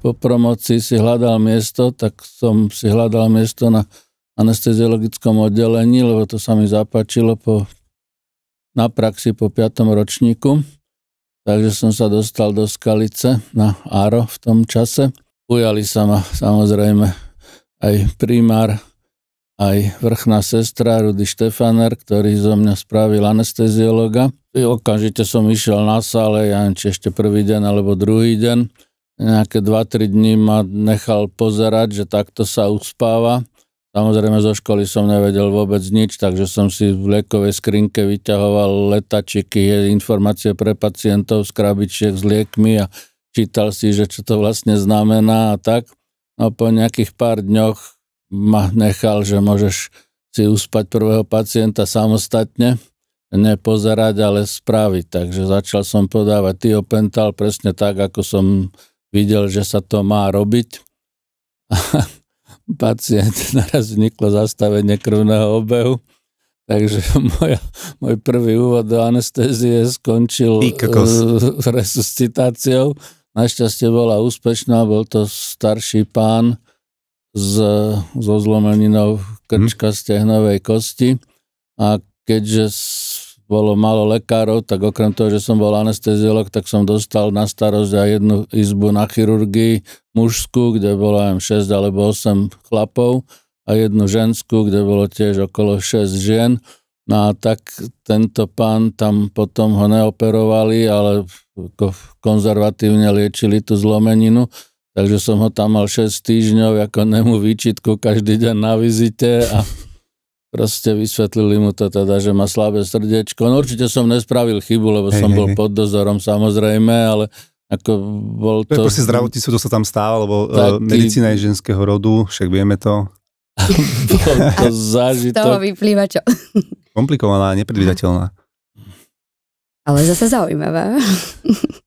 po promocii si hľadal miesto, tak som si hľadal miesto na anesteziologickom oddelení, lebo to sa mi zapáčilo po, na praxi po 5. ročníku. Takže som sa dostal do Skalice na Áro v tom čase. Ujali sa ma samozrejme aj primár, aj vrchná sestra Rudy Štefaner, ktorý zo mňa spravil anesteziologa. I okamžite som išiel na sále, ja neviem, či ešte prvý deň alebo druhý deň nejaké 2-3 dní ma nechal pozerať, že takto sa uspáva. Samozrejme zo školy som nevedel vôbec nič, takže som si v liekovej skrinke vyťahoval letačiky, informácie pre pacientov z krabičiek s liekmi a čítal si, že čo to vlastne znamená a tak. No po nejakých pár dňoch ma nechal, že môžeš si uspať prvého pacienta samostatne, nepozerať, ale spraviť. Takže začal som podávať tiopental presne tak, ako som videl, že sa to má robiť. A pacient naraz vzniklo zastavenie krvného obehu. Takže môj, môj prvý úvod do anestézie skončil s eh, resuscitáciou. Našťastie bola úspešná, bol to starší pán z, so zlomeninou krčka hmm. stehnovej kosti a keďže bolo malo lekárov, tak okrem toho, že som bol anesteziolog, tak som dostal na starosť aj jednu izbu na chirurgii mužskú, kde bolo aj 6 alebo 8 chlapov a jednu ženskú, kde bolo tiež okolo 6 žien. No a tak tento pán tam potom ho neoperovali, ale konzervatívne liečili tú zlomeninu. Takže som ho tam mal 6 týždňov ako nemu výčitku každý deň na vizite a proste vysvetlili mu to teda, že má slabé srdiečko. No určite som nespravil chybu, lebo hej, som hej, bol hej. pod dozorom samozrejme, ale ako bol to... To je proste zdravotníctvo, to sa tam stáva, lebo e, taký... medicína je ženského rodu, však vieme to. bol to zážitok. Z toho vyplýva čo? Komplikovaná, nepredvídateľná. Ale zase zaujímavá.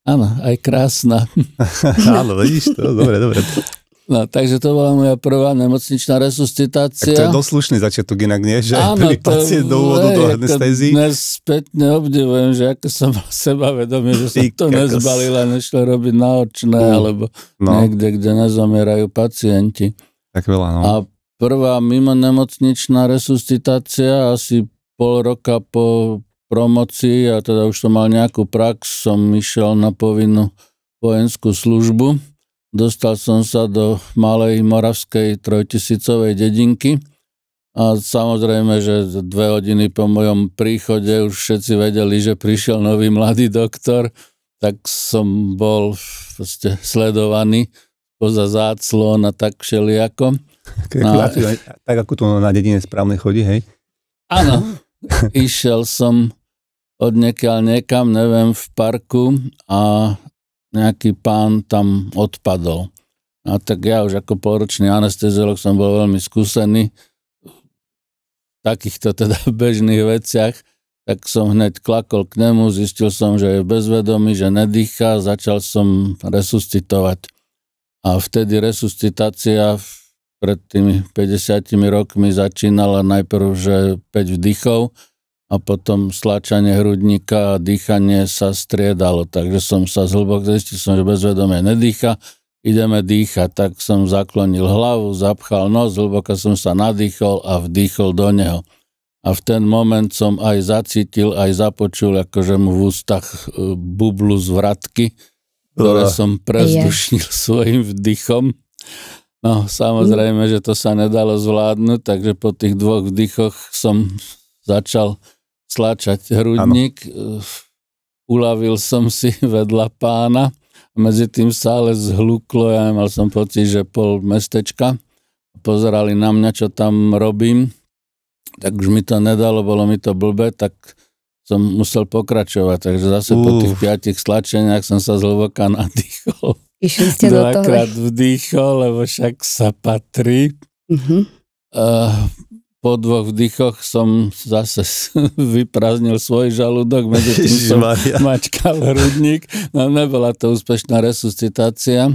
Áno, aj krásna. Áno, vidíš to, dobre, dobre. No, takže to bola moja prvá nemocničná resuscitácia. Tak to je doslušný začiatok inak, nie? Že Áno, to, pacient do úvodu do anestézii. Dnes spätne neobdivujem, že ako som mal sebavedomý, že som to nezbalil a nešiel robiť naočné, mm. alebo no. niekde, kde nezomierajú pacienti. Tak veľa, no. A prvá mimo nemocničná resuscitácia asi pol roka po promocii, a teda už som mal nejakú prax, som išiel na povinnú vojenskú službu Dostal som sa do malej moravskej trojtisícovej dedinky a samozrejme, že dve hodiny po mojom príchode už všetci vedeli, že prišiel nový mladý doktor, tak som bol proste sledovaný poza záclon a tak všelijako. No, tak ako to na dedine správne chodí, hej? Áno, išiel som od niekiaľ niekam, neviem, v parku a nejaký pán tam odpadol. A tak ja už ako poročný anestezolog som bol veľmi skúsený v takýchto teda bežných veciach, tak som hneď klakol k nemu, zistil som, že je bezvedomý, že nedýcha, začal som resuscitovať. A vtedy resuscitácia pred tými 50 rokmi začínala najprv, že 5 vdychov, a potom stláčanie hrudníka a dýchanie sa striedalo. Takže som sa zhlbok zistil, som, že bezvedomie nedýcha, ideme dýchať. Tak som zaklonil hlavu, zapchal nos, zhlboka som sa nadýchol a vdýchol do neho. A v ten moment som aj zacítil, aj započul, akože mu v ústach e, bublu z vratky, ktoré som prezdušnil yeah. svojim vdychom. No, samozrejme, že to sa nedalo zvládnuť, takže po tých dvoch vdychoch som začal stlačať hrudník. Ano. Eh, uľavil som si vedľa pána. Medzi tým ale zhluklo, ja mal som pocit, že pol mestečka. Pozerali na mňa, čo tam robím. Tak už mi to nedalo, bolo mi to blbe, tak som musel pokračovať. Takže zase Uf. po tých piatich stlačeniach som sa zhlboka nadýchol. Išli ste Dvakrát do toho. vdýchol, lebo však sa patrí. Uh-huh. Uh, po dvoch vdychoch som zase vyprázdnil svoj žalúdok, medzi tým som mačkal hrudník. No nebola to úspešná resuscitácia.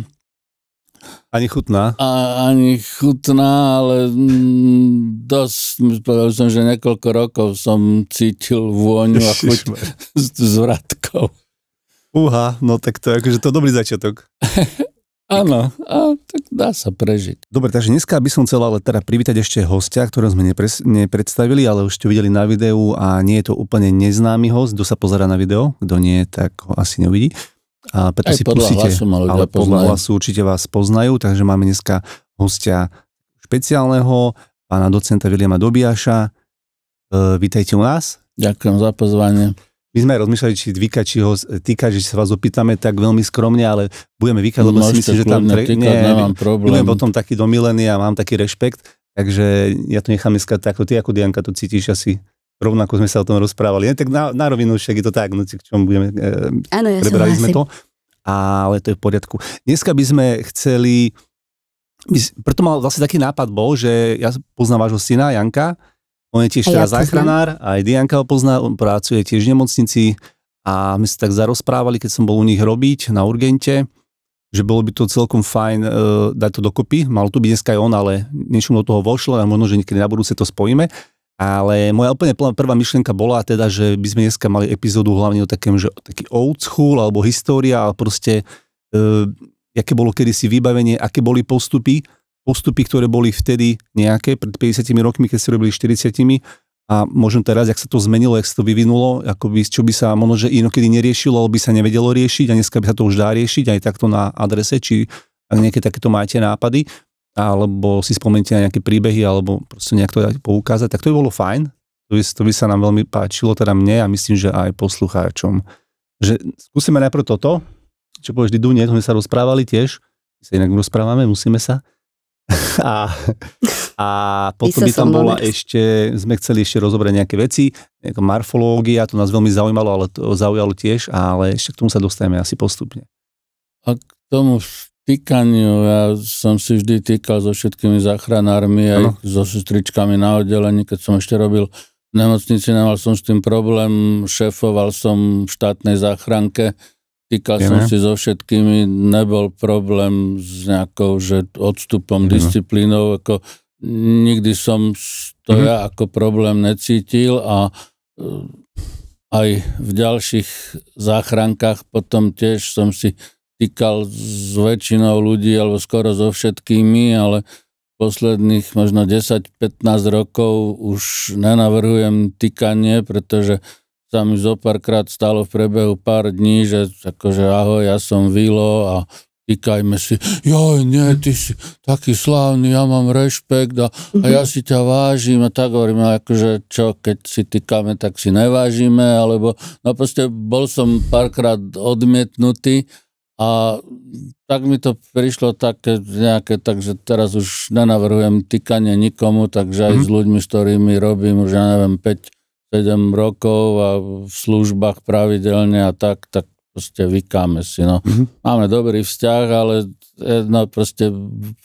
Ani chutná? A, ani chutná, ale mm, dosť, povedal som, že niekoľko rokov som cítil vôňu a chuť s, s vratkou. Uha, no tak to je akože to dobrý začiatok. Áno, a tak dá sa prežiť. Dobre, takže dneska by som chcel ale teda privítať ešte hostia, ktorého sme nepres- nepredstavili, ale už ste videli na videu a nie je to úplne neznámy host, kto sa pozera na video, kto nie, tak ho asi neuvidí. A preto Aj si podľa pusíte, hlasu ma ale poznajú. podľa hlasu určite vás poznajú, takže máme dneska hostia špeciálneho, pána docenta Viliama Dobiaša. E, vítajte u nás. Ďakujem za pozvanie. My sme aj rozmýšľali, či vykať, či ho týkať, že sa vás opýtame tak veľmi skromne, ale budeme vykať, lebo si myslím, že tam... Tre... Týkať, nie, nemám problém. Budem potom taký domilený a mám taký rešpekt, takže ja to nechám dneska takto. Ty ako Dianka to cítiš asi rovnako sme sa o tom rozprávali. Ne, tak na, na rovinu však je to tak, no, k čomu budeme... E, Áno, ja prebrali sme to, ale to je v poriadku. Dneska by sme chceli... Preto mal vlastne taký nápad bol, že ja poznám vášho syna Janka, on je tiež teda ja záchranár, aj Dianka ho pozná, on pracuje tiež v nemocnici a my sa tak zarozprávali, keď som bol u nich robiť na urgente, že bolo by to celkom fajn e, dať to dokopy. Mal tu byť dneska aj on, ale niečo do toho vošlo a možno, že niekedy na budúce to spojíme. Ale moja úplne prvá myšlienka bola teda, že by sme dneska mali epizódu hlavne o takém, že taký old school alebo história, ale proste e, aké bolo kedysi vybavenie, aké boli postupy postupy, ktoré boli vtedy nejaké, pred 50 rokmi, keď ste robili 40 a možno teraz, jak sa to zmenilo, jak sa to vyvinulo, by, čo by sa možno, že inokedy neriešilo, alebo by sa nevedelo riešiť a dneska by sa to už dá riešiť aj takto na adrese, či ak nejaké takéto máte nápady, alebo si spomente na nejaké príbehy, alebo proste nejak to poukázať, tak to by bolo fajn. To by, to by sa nám veľmi páčilo, teda mne a myslím, že aj poslucháčom. Že skúsime najprv toto, čo povieš, Didu, nie, sme sa rozprávali tiež, my sa inak rozprávame, musíme sa. A, a potom by tam bola ešte, sme chceli ešte rozobrať nejaké veci, nejaká morfológia, to nás veľmi zaujímalo, ale to zaujalo tiež, ale ešte k tomu sa dostajeme asi postupne. A k tomu týkaniu, ja som si vždy týkal so všetkými záchranármi, ano. so sestričkami na oddelení, keď som ešte robil v nemocnici, nemal som s tým problém, šéfoval som v štátnej záchranke, Týkal som si so všetkými, nebol problém s nejakou že odstupom, no. disciplínou, ako nikdy som to mm-hmm. ja ako problém necítil a e, aj v ďalších záchrankách potom tiež som si týkal s väčšinou ľudí, alebo skoro so všetkými, ale posledných možno 10-15 rokov už nenavrhujem týkanie, pretože sa mi zo párkrát stalo v priebehu pár dní, že akože ahoj, ja som Vilo a týkajme si, joj, nie, ty si taký slávny, ja mám rešpekt a, a ja si ťa vážim a tak hovoríme, akože čo, keď si týkame, tak si nevážime, alebo, no proste bol som párkrát odmietnutý a tak mi to prišlo také nejaké, takže teraz už nenavrhujem týkanie nikomu, takže aj mm. s ľuďmi, s ktorými robím už, ja neviem, 5 7 rokov a v službách pravidelne a tak, tak proste vykáme si. No. Mm-hmm. Máme dobrý vzťah, ale e, no, proste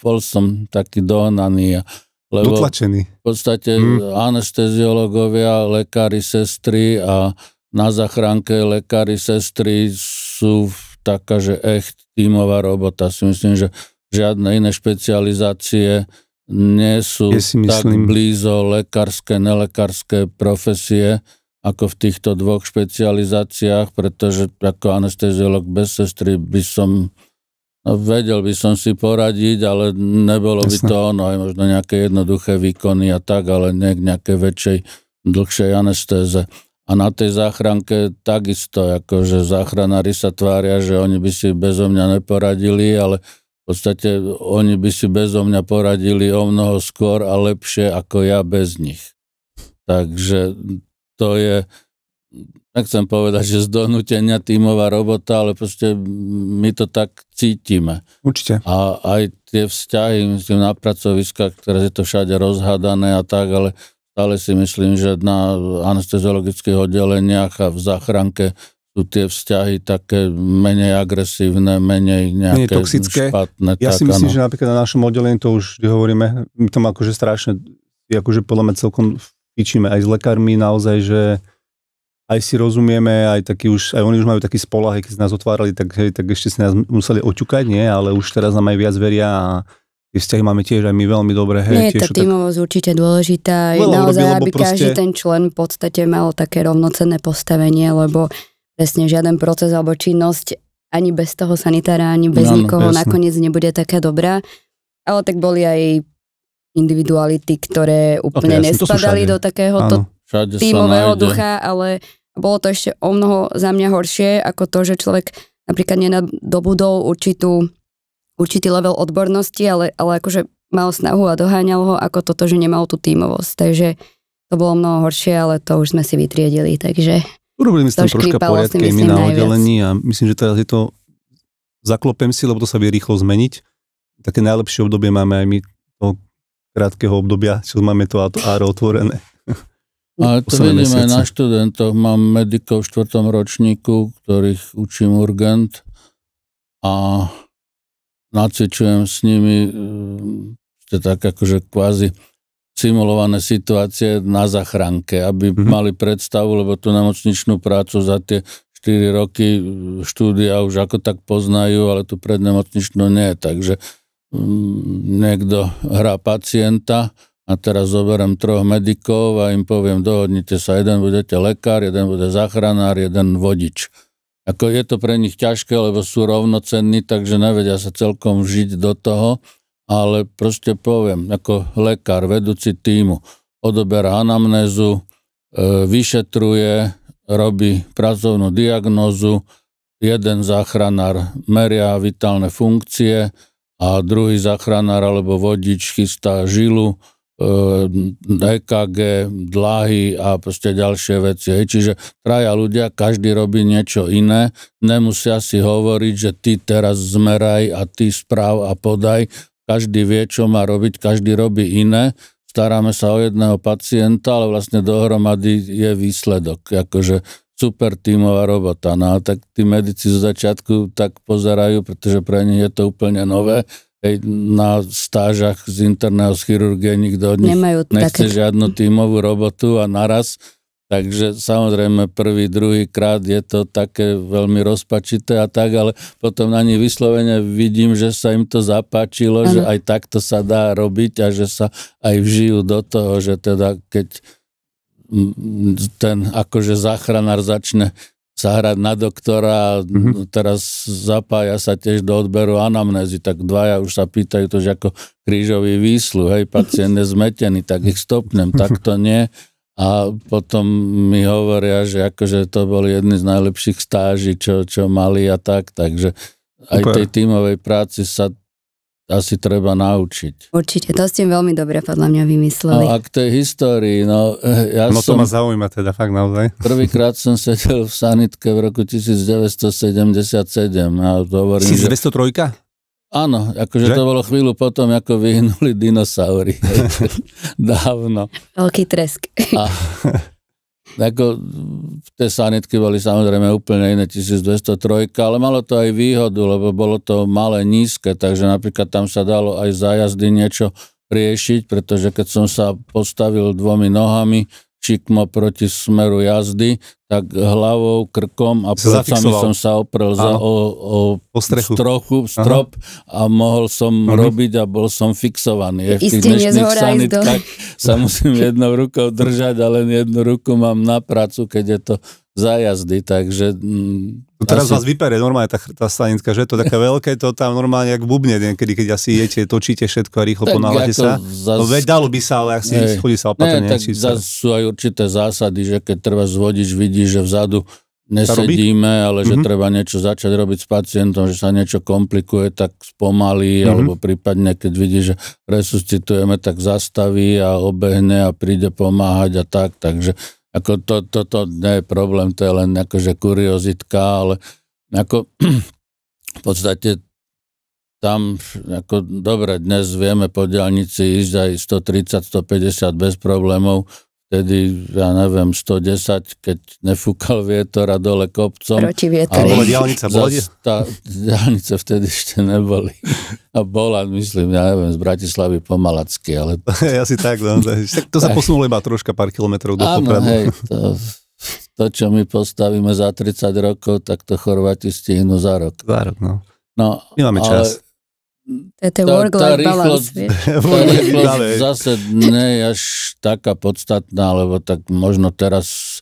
bol som taký dohnaný. Lebo Dotlačený. V podstate mm. anesteziológovia, lekári, sestry a na zachránke lekári, sestry sú taká, že echt tímová robota. Si myslím, že žiadne iné špecializácie nie sú ja si tak blízo lekárske, nelekárske profesie ako v týchto dvoch špecializáciách, pretože ako anesteziolog bez sestry by som no, vedel by som si poradiť, ale nebolo Jasne. by to ono, aj možno nejaké jednoduché výkony a tak, ale nie k nejakej väčšej, dlhšej anestéze. A na tej záchranke takisto, akože záchranári sa tvária, že oni by si bezo mňa neporadili, ale v podstate e, oni by si bezo mňa poradili o mnoho skôr a lepšie ako ja bez nich. Takže to je, nechcem povedať, že z tímová robota, ale proste my to tak cítime. Určite. A aj tie vzťahy, myslím, na pracoviskách, ktoré je to všade rozhadané a tak, ale stále si myslím, že na anesteziologických oddeleniach a v záchranke sú tie vzťahy také menej agresívne, menej nejaké menej toxické. špatné. Ja tak, si myslím, ano. že napríklad na našom oddelení to už hovoríme, my tam akože strašne, akože podľa mňa celkom fičíme aj s lekármi naozaj, že aj si rozumieme, aj, taký už, aj oni už majú taký spolah, keď nás otvárali, tak, hej, tak ešte si nás museli oťukať, nie? Ale už teraz nám aj viac veria a tie vzťahy máme tiež aj my veľmi dobré. Hej, nie, tiež, tá tímovosť tak... určite dôležitá. Veľa naozaj, robí, aby proste... každý ten člen v podstate mal také rovnocenné postavenie, lebo presne žiaden proces alebo činnosť ani bez toho sanitára, ani bez no, nikoho presne. nakoniec nebude taká dobrá. Ale tak boli aj individuality, ktoré úplne okay, nespadali do takéhoto tímového ducha, ale bolo to ešte o mnoho za mňa horšie ako to, že človek napríklad nenadobudol určitú, určitý level odbornosti, ale, ale akože mal snahu a doháňal ho ako toto, že nemal tú tímovosť. Takže to bolo mnoho horšie, ale to už sme si vytriedili, takže... Urobili sme tým troška poriadky my na oddelení a myslím, že teraz je to, zaklopem si, lebo to sa vie rýchlo zmeniť. Také najlepšie obdobie máme aj my toho krátkeho obdobia, čo máme to áro otvorené. A to vidím aj na študentoch. Mám medikov v štvrtom ročníku, ktorých učím urgent a nacvičujem s nimi ehm, to tak akože kvázi simulované situácie na zachránke, aby mm-hmm. mali predstavu, lebo tú nemocničnú prácu za tie 4 roky e, štúdia už ako tak poznajú, ale tu prednemocničnú nie. Takže um, niekto hrá pacienta a teraz zoberiem troch medikov a im poviem, dohodnite sa, jeden budete lekár, jeden bude záchranár, jeden vodič. Ako je to pre nich ťažké, lebo sú rovnocenní, takže nevedia sa celkom žiť do toho ale proste poviem, ako lekár, vedúci týmu, odoberá anamnézu, e, vyšetruje, robí pracovnú diagnózu, jeden záchranár meria vitálne funkcie a druhý záchranár alebo vodič chystá žilu, EKG, e dlahy a proste ďalšie veci. Čiže traja ľudia, každý robí niečo iné, nemusia si hovoriť, že ty teraz zmeraj a ty správ a podaj, každý vie, čo má robiť, každý robí iné, staráme sa o jedného pacienta, ale vlastne dohromady je výsledok. Akože super tímová robota. No a tak tí medici zo začiatku tak pozerajú, pretože pre nich je to úplne nové. Hej, na stážach z interného z chirurgie nikto od nich Nemajú nechce také... žiadnu tímovú robotu a naraz Takže samozrejme prvý, druhý krát je to také veľmi rozpačité a tak, ale potom na nich vyslovene vidím, že sa im to zapáčilo, ano. že aj takto sa dá robiť a že sa aj vžijú do toho, že teda keď ten akože záchranár začne sa hrať na doktora, a hmm teraz zapája sa tiež do odberu anamnézy, tak dvaja už sa pýtajú to, že ako krížový výsluh, hej, pacient je zmetený, tak ich stopnem, tak to nie. A potom mi hovoria, že akože to boli jedni z najlepších stáží, čo, čo mali a tak, takže aj Super. tej tímovej práci sa asi treba naučiť. Určite, to ste veľmi dobre podľa mňa vymysleli. No a k tej histórii, no eh, ja no, som... to ma zaujíma teda, fakt naozaj. Prvýkrát som sedel v sanitke v roku 1977 a hovorím, 1903? Že... Áno, akože že? to bolo chvíľu potom, ako vyhnuli dinosaury. Dávno. Veľký tresk. A, ako, tie sanitky boli samozrejme úplne iné, 1203, ale malo to aj výhodu, lebo bolo to malé, nízke, takže napríklad tam sa dalo aj za jazdy niečo riešiť, pretože keď som sa postavil dvomi nohami, čikmo proti smeru jazdy, tak hlavou, krkom a plecami som sa oprel za, o, o, o strechu. strochu, strop Aha. a mohol som Aha. Mhm. robiť a bol som fixovaný. Je v tých dnešných sanitkách sa musím jednou rukou držať a len jednu ruku mám na prácu, keď je to zajazdy, takže... Mm, to teraz asi... vás vyperie normálne tá, tá stanická, že to také veľké, to tam normálne jak bubne niekedy, keď asi jete, točíte všetko a rýchlo ponáhľate sa. Zas... No, veď dalo by sa, ale ak si chodí sa opatrne. Nie, tak sú aj určité zásady, že keď treba zvodič vidí vidí, že vzadu nesedíme, ale že mm-hmm. treba niečo začať robiť s pacientom, že sa niečo komplikuje, tak spomalí, mm-hmm. alebo prípadne, keď vidí, že resuscitujeme, tak zastaví a obehne a príde pomáhať a tak, takže ako to, toto to nie je problém, to je len akože kuriozitka, ale ako v podstate tam, ako dobre, dnes vieme po diálnici ísť aj 130-150 bez problémov, vtedy, ja neviem, 110, keď nefúkal vietor a dole kopcom. Proti vietor. Ale diálnica boli? Tá, diálnice vtedy ešte neboli. A bola, myslím, ja neviem, z Bratislavy po Malacky, ale... si tak, no, tak to sa posunulo iba troška pár kilometrov do Áno, popradu. hej, to, to, čo my postavíme za 30 rokov, tak to Chorváti stihnú za rok. Za rok, no. No, my máme ale, čas. To je ten work-life balance, Tá zase nie je až taká podstatná, lebo tak možno teraz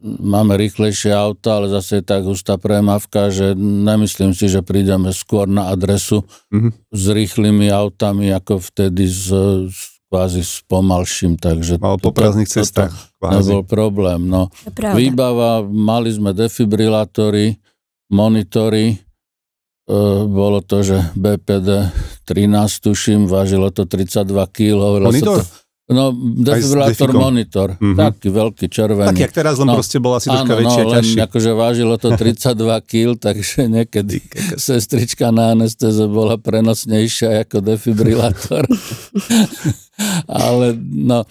máme rýchlejšie auta, ale zase je tak hustá premávka, že nemyslím si, že prídeme skôr na adresu mm-hmm. s rýchlymi autami, ako vtedy s, s kvázi s pomalším, takže... Mal po prázdnych cestách. Kvázi. Nebol problém, no. Výbava, mali sme defibrilátory, monitory, E, bolo to, že BPD 13, tuším, vážilo to 32 kg. Oni to, to No, defibrilátor monitor, mm-hmm. taký veľký, červený. Tak jak teraz, len no, proste bola asi troška no, väčšia, no, len akože vážilo to 32 kg, takže niekedy sestrička na anestéze bola prenosnejšia ako defibrilátor. Ale no,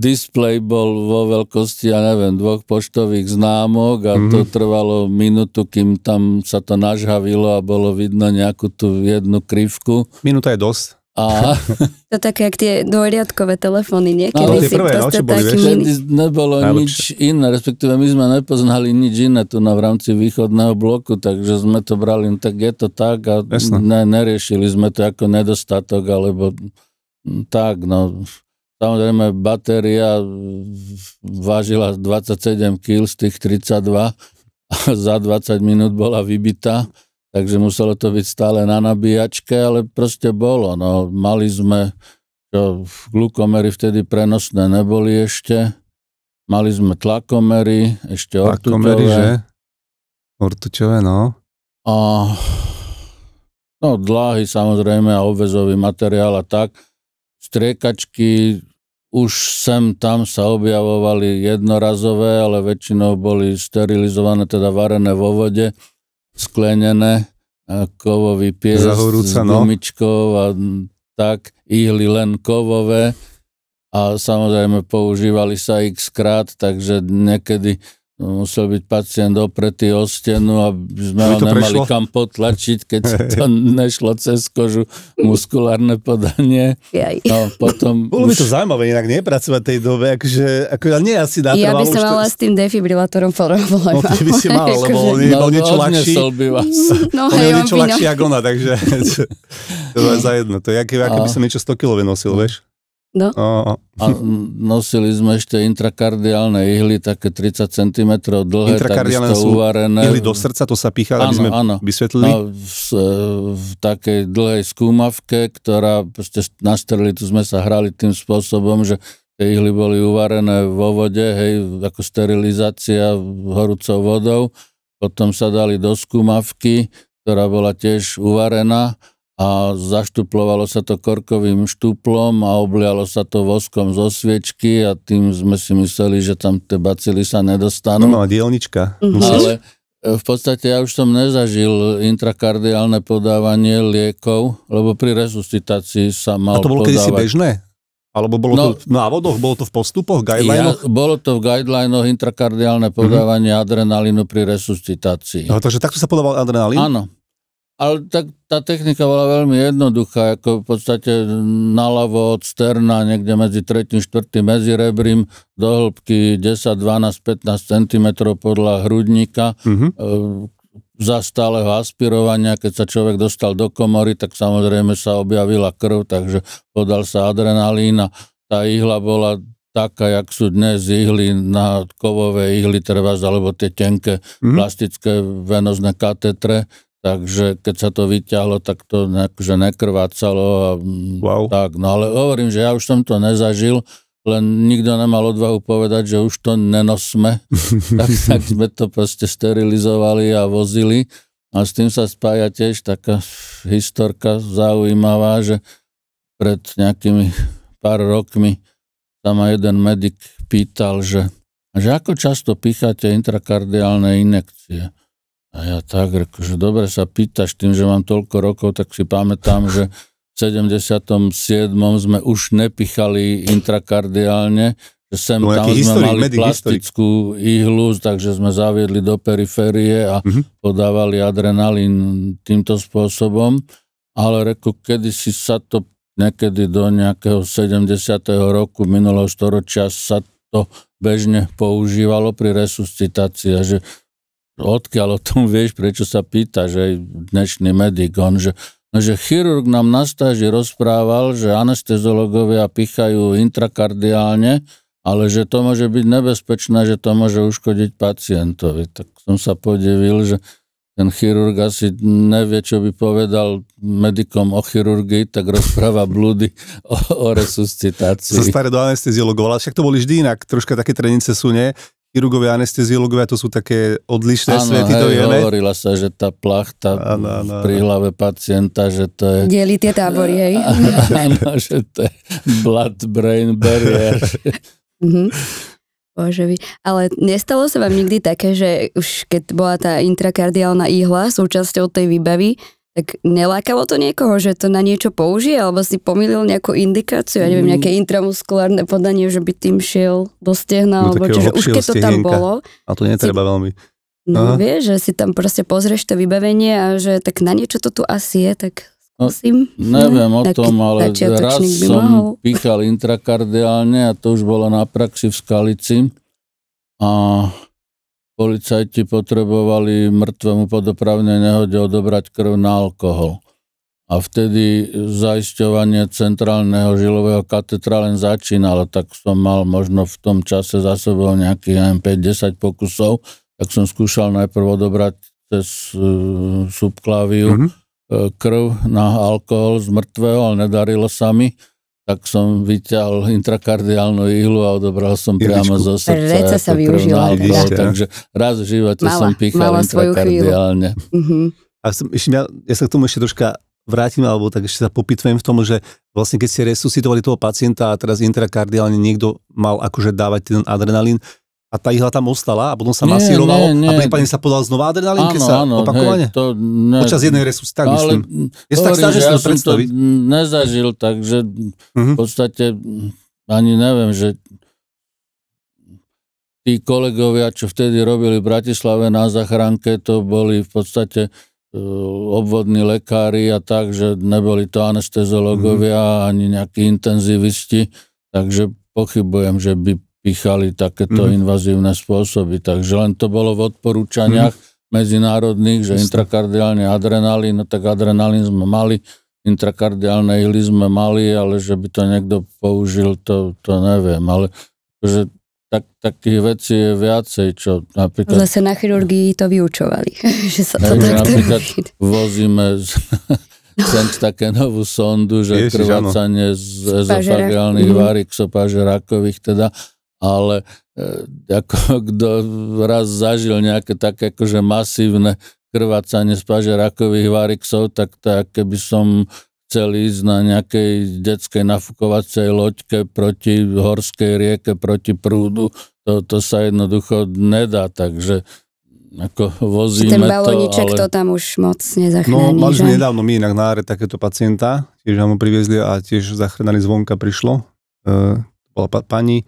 display bol vo veľkosti, ja neviem, dvoch poštových známok a mm-hmm. to mhm. trvalo minútu, kým tam sa to nažhavilo a bolo vidno nejakú tú jednu krivku. Minúta je dosť. A... To také, jak tie dvojriadkové telefóny niekedy no, si prvé no, proste boli, taký mini... Nebolo Najlepšie. nič iné, respektíve my sme nepoznali nič iné tu na v rámci východného bloku, takže sme to brali, tak je to tak a ne, neriešili sme to ako nedostatok, alebo tak, no. Samozrejme, batéria vážila 27 kg z tých 32 a za 20 minút bola vybitá takže muselo to byť stále na nabíjačke, ale proste bolo. No, mali sme, čo glukomery vtedy prenosné neboli ešte, mali sme tlakomery, ešte tlakomery, ortuťové. že? Ortuťové, no. A, no, dláhy samozrejme a obvezový materiál a tak. Striekačky už sem tam sa objavovali jednorazové, ale väčšinou boli sterilizované, teda varené vo vode sklenené, kovový pies Zahorúca, s no. gumičkou no. a tak, ihly len kovové a samozrejme používali sa x krát, takže niekedy musel byť pacient opretý o stenu, aby sme aby ho nemali prešlo? kam potlačiť, keď to nešlo cez kožu, muskulárne podanie. No, potom Bolo už... by to zaujímavé inak nepracovať tej dobe, akože, ako nie asi dá Ja by som mala to... s tým defibrilátorom porovala. No, ty by si mal, lebo akože- on je no, bol no, niečo ľahší. By vás. No, on hej, je niečo ľahší no. ako ona, takže to je za jedno. To je, aké, aké by som niečo 100 kg nosil, vieš? No. A, a nosili sme ešte intrakardiálne ihly, také 30 cm dlhé, takisto uvarené. Ihly do srdca, to sa pýchali, áno, aby sme áno. vysvetlili? A v, e, v takej dlhej skúmavke, ktorá proste na strelitu sme sa hrali tým spôsobom, že tie ihly boli uvarené vo vode, hej, ako sterilizácia horúcou vodou. Potom sa dali do skúmavky, ktorá bola tiež uvarená a zaštuplovalo sa to korkovým štuplom a oblialo sa to voskom zo sviečky a tým sme si mysleli, že tam tie bacily sa nedostanú. No, dielnička. Mhm. Ale e, v podstate ja už som nezažil intrakardiálne podávanie liekov, lebo pri resuscitácii sa mal A to bolo podávať. kedysi bežné? Alebo bolo no, to v návodoch, bolo to v postupoch, guidelinoch? Ja, bolo to v guidelinoch intrakardiálne mhm. podávanie mm-hmm. adrenalínu pri resuscitácii. No, takže takto sa podával adrenalín? Áno. Ale tak tá technika bola veľmi jednoduchá, ako v podstate naľavo od sterna, niekde medzi 3. 4. medzi rebrím, do hĺbky 10, 12, 15 cm podľa hrudníka. Mm-hmm. Za stáleho aspirovania, keď sa človek dostal do komory, tak samozrejme sa objavila krv, takže podal sa adrenalín a tá ihla bola taká, jak sú dnes ihly na kovové ihly, treba, alebo tie tenké mm-hmm. plastické venozné katetre Takže keď sa to vyťahlo, tak to ne, že nekrvácalo. A, mm, wow. Tak, no ale hovorím, že ja už som to nezažil, len nikto nemal odvahu povedať, že už to nenosme. tak, tak sme to proste sterilizovali a vozili. A s tým sa spája tiež taká historka zaujímavá, že pred nejakými pár rokmi sa ma jeden medic pýtal, že, že ako často pýchate intrakardiálne inekcie. A ja tak, že akože dobre sa pýtaš, tým, že mám toľko rokov, tak si pamätám, že v 77. sme už nepichali intrakardiálne, že sem no, tam sme historik, mali medic, plastickú historik. ihlu, takže sme zaviedli do periférie a uh-huh. podávali adrenalín týmto spôsobom. Ale reku, kedy si sa to niekedy do nejakého 70. roku minulého storočia sa to bežne používalo pri resuscitácii že No odkiaľ o tom vieš, prečo sa pýta, že dnešný medic, on, že, no, že chirurg nám na stáži rozprával, že anestezologovia pichajú intrakardiálne, ale že to môže byť nebezpečné, že to môže uškodiť pacientovi. Tak som sa podivil, že ten chirurg asi nevie, čo by povedal medikom o chirurgii, tak rozpráva blúdy o, o resuscitácii. Sa staré do anesteziologov, ale však to boli vždy inak. Troška také trenice sú, nie? chirurgovia, anesteziologovia, to sú také odlišné ano, svety, hej, to vieme. hovorila sa, že tá plachta ano, ano, pri hlave pacienta, že to je... Dieli tie tábory, hej. Áno, že to je blood-brain barrier. mm-hmm. Ale nestalo sa vám nikdy také, že už keď bola tá intrakardiálna ihla súčasťou tej výbavy, tak nelákalo to niekoho, že to na niečo použije, alebo si pomýlil nejakú indikáciu, ja neviem, mm. nejaké intramuskulárne podanie, že by tým šiel do stehna, no, alebo čiže už keď to tam bolo. A to netreba si, veľmi. No Aha. vieš, že si tam proste pozrieš to vybavenie a že tak na niečo to tu asi je, tak no, skúsim. No, neviem o tom, ale raz som pýchal intrakardiálne a to už bolo na praxi v Skalici. A policajti potrebovali mŕtvemu po dopravnej nehode odobrať krv na alkohol. A vtedy zaisťovanie centrálneho žilového katetra len začínalo, tak som mal možno v tom čase za sebou nejakých 5-10 pokusov, tak som skúšal najprv odobrať cez uh, subkláviu mm-hmm. krv na alkohol z mŕtvého, ale nedarilo sa mi tak som vyťahol intrakardiálnu ihlu a odobral som priamo zo srdca. Reca sa využila. takže raz v živote mala, som pýchal mala intrakardiálne. Mhm. A som, ešte, ja, ja sa k tomu ešte troška vrátim, alebo tak ešte sa popýtujem v tom, že vlastne keď ste resuscitovali toho pacienta a teraz intrakardiálne niekto mal akože dávať ten adrenalín, a tá ihla tam ostala a potom sa nie, masírovalo nie, nie. a prípadne sa podal znova adrenalín, keď sa áno, opakovane? Hej, to ne, Počas jednej resusci, tak ale, myslím. Je to tak že ja som to nezažil, takže uh-huh. v podstate ani neviem, že tí kolegovia, čo vtedy robili v Bratislave na zachránke, to boli v podstate e, obvodní lekári a tak, že neboli to anestezológovia mm-hmm. ani nejakí intenzivisti, takže pochybujem, že by pýchali takéto mm. invazívne spôsoby. Takže len to bolo v odporúčaniach mm. medzinárodných, že intrakardiálne adrenalín, no tak adrenalín sme mali, intrakardiálne ihly sme mali, ale že by to niekto použil, to, to neviem. Ale že tak, takých vecí je viacej, čo napríklad... Zase na chirurgii to vyučovali, že sa to hej, takto napríklad vozíme z, sem no. také novú sondu, že Ježiš, krvácanie áno. z ezofagiálnych mm. varík, sopáže rakových teda, ale e, ako kto raz zažil nejaké také akože masívne krvácanie z páže rakových variksov, tak to keby som chcel ísť na nejakej detskej nafukovacej loďke proti horskej rieke, proti prúdu, to, to sa jednoducho nedá, takže ako vozíme Ten balóniček to, ale... to tam už moc nezachráni. No, mali sme nedávno my inak náre takéto pacienta, tiež mu priviezli a tiež zachránili zvonka prišlo. E, bola pa, pani,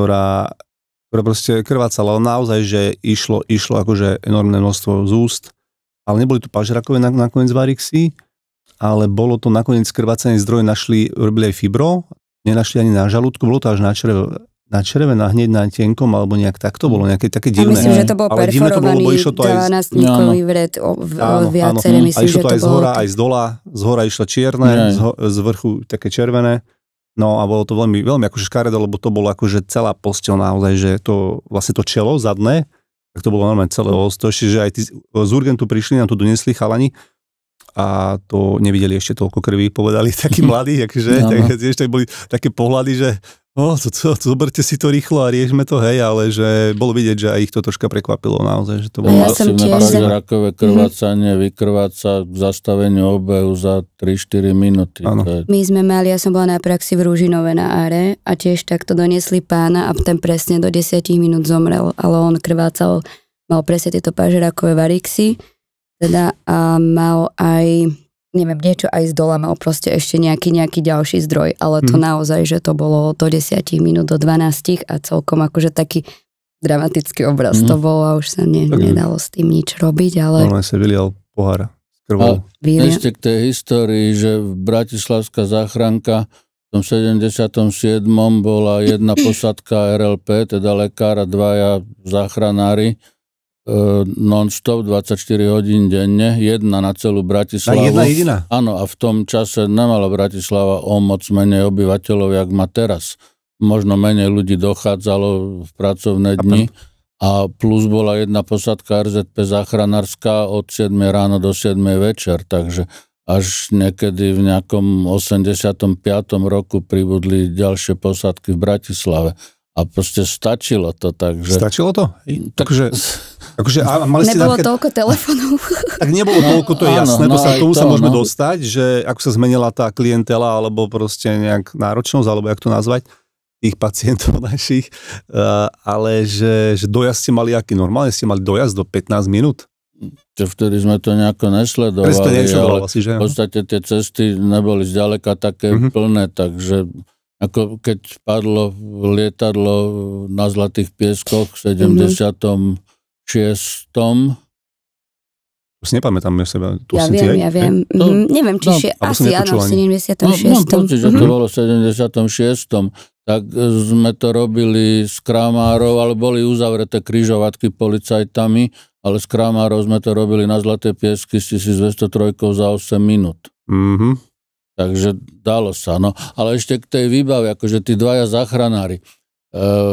ktorá, ktorá proste krvácala. Ale naozaj, že išlo, išlo akože enormné množstvo z úst. Ale neboli tu pažrakové nakoniec v ale bolo to nakoniec krvácanie zdroje, našli, robili aj fibro, nenašli ani na žalúdku, bolo to až na čreve, na na hneď na tenkom, alebo nejak tak to bolo, nejaké také divné. A myslím, že to bol ale divné to bolo, lebo išlo to aj... vred o, v, áno, viacere, áno. myslím, a išlo to aj z hora, aj z dola, z hora išlo čierne, z, ho, z, vrchu také červené. No a bolo to veľmi, veľmi akože škaredo, lebo to bolo akože celá posteľ naozaj, že to vlastne to čelo zadné, tak to bolo normálne celé osto, že aj tí z Urgentu prišli, nám to donesli chalani a to nevideli ešte toľko krvi, povedali takí mladí, akože, no, no. tak, ešte boli také pohľady, že No, to, to, to, zoberte si to rýchlo a riešme to, hej, ale že bolo vidieť, že aj ich to troška prekvapilo naozaj, že to bolo... Ja som tiež... Rakové mhm. krvácanie, mm-hmm. vykrváca zastavenie obehu za 3-4 minúty. Ano. My sme mali, ja som bola na praxi v Rúžinove na Are a tiež takto doniesli pána a ten presne do 10 minút zomrel, ale on krvácal, mal presne tieto pážerakové varixy, teda a mal aj neviem, niečo aj z dola mal proste ešte nejaký, nejaký ďalší zdroj, ale to hmm. naozaj, že to bolo do 10 minút, do 12 a celkom akože taký dramatický obraz hmm. to bol a už sa ne, okay. nedalo s tým nič robiť, ale... Normálne sa vylial pohár s krvou. A ešte k tej histórii, že Bratislavská záchranka v tom 77. bola jedna posadka RLP, teda lekára, dvaja záchranári, E, non-stop, 24 hodín denne, jedna na celú Bratislavu. Na jedna jediná? Áno, a v tom čase nemala Bratislava o moc menej obyvateľov, jak má teraz. Možno menej ľudí dochádzalo v pracovné dni. A plus bola jedna posádka RZP záchranárska od 7 ráno do 7 večer, takže až niekedy v nejakom 85. roku pribudli ďalšie posádky v Bratislave. A proste stačilo to, takže... Stačilo to? I, tak, takže... Akože, a mali nebolo ste, toľko telefónov. Tak nebolo toľko, to je áno, jasné, no, to sa, tomu to, sa môžeme no. dostať, že ako sa zmenila tá klientela, alebo proste nejak náročnosť, alebo jak to nazvať, tých pacientov našich, uh, ale že, že dojazd ste mali aký? Normálne ste mali dojazd do 15 minút. Čo vtedy sme to nejako nesledovali, to nesledovali ale asi, že? v podstate tie cesty neboli zďaleka také uh-huh. plné, takže ako keď padlo lietadlo na Zlatých pieskoch v 70. Mhm. Uh-huh si nepamätám ja seba. Tu ja viem, ja viem. To, no, mm, neviem, či no, šie, asi áno, v 76. No, mám pocit, že to mhm. bolo v 76. Tak e, sme to robili s kramárov, ale boli uzavreté kryžovatky policajtami, ale s kramárov sme to robili na Zlaté piesky s 1203 za 8 minút. Mm-hmm. Takže dalo sa, no. Ale ešte k tej výbave, akože tí dvaja záchranári. E,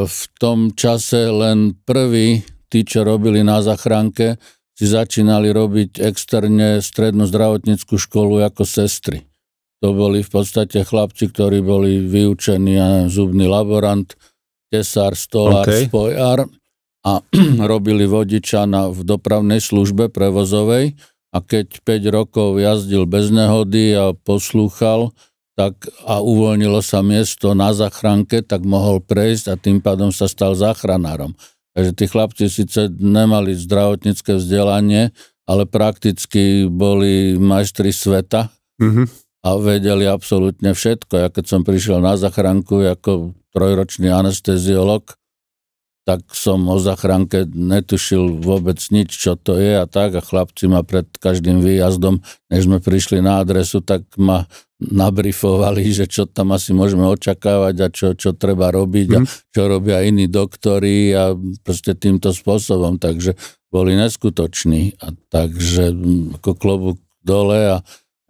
v tom čase len prvý tí, čo robili na zachránke, si začínali robiť externe strednú zdravotníckú školu ako sestry. To boli v podstate chlapci, ktorí boli vyučení a zubný laborant, tesár, stolár, okay. spojár a robili vodiča na, v dopravnej službe prevozovej a keď 5 rokov jazdil bez nehody a poslúchal tak, a uvoľnilo sa miesto na zachránke, tak mohol prejsť a tým pádom sa stal záchranárom. Takže tí chlapci síce nemali zdravotnícke vzdelanie, ale prakticky boli majstri sveta mm-hmm. a vedeli absolútne všetko. Ja keď som prišiel na zachránku ako trojročný anesteziolog, tak som o zachránke netušil vôbec nič, čo to je a tak. A chlapci ma pred každým výjazdom, než sme prišli na adresu, tak ma nabrifovali, že čo tam asi môžeme očakávať a čo, čo treba robiť a mhm. čo robia iní doktory a proste týmto spôsobom. Takže boli neskutoční. A takže mm, ako klobúk dole a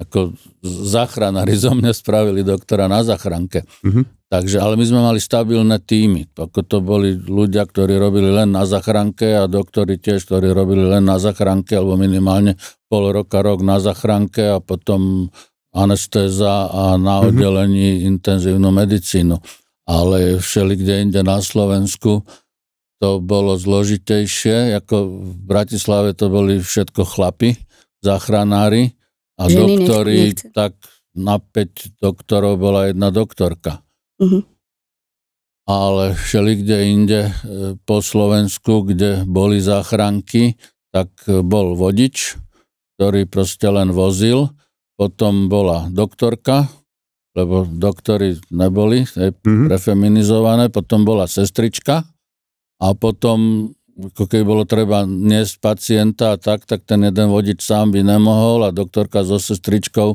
ako zachranári zo mňa spravili doktora na záchranke. Mm-hmm. Takže, ale my sme mali stabilné týmy. Ako to boli ľudia, ktorí robili len na zachránke a doktori tiež, ktorí robili len na zachránke alebo minimálne pol roka, rok na zachránke a potom anestéza a na mhm. oddelení mm-hmm. intenzívnu medicínu. Ale všeli kde inde na Slovensku to bolo zložitejšie. Ako v Bratislave to boli všetko chlapi, záchranári a Ženy doktori, nechce. tak na 5 doktorov bola jedna doktorka. Uh-huh. Ale všeli kde inde e, po Slovensku, kde boli záchranky, tak e, bol vodič, ktorý proste len vozil. Potom bola doktorka, lebo doktory neboli mm-hmm. prefeminizované. Potom bola sestrička a potom ako keď bolo treba niesť pacienta a tak, tak ten jeden vodič sám by nemohol a doktorka so sestričkou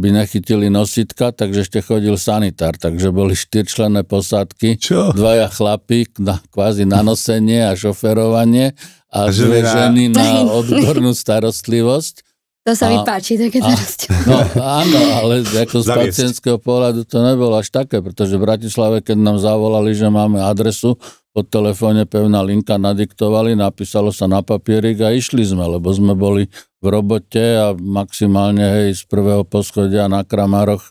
by nechytili nositka, takže ešte chodil sanitár, takže boli štyrčlenné posádky, Čo? dvaja chlapí na, kvázi na nosenie a šoferovanie a, a dve ženy na odbornú starostlivosť. To sa a, mi páči, také starosti. No áno, ale ako z pacientského pohľadu to nebolo až také, pretože v Bratislave, keď nám zavolali, že máme adresu, po telefóne pevná linka nadiktovali, napísalo sa na papierik a išli sme, lebo sme boli v robote a maximálne hej z prvého poschodia na Kramároch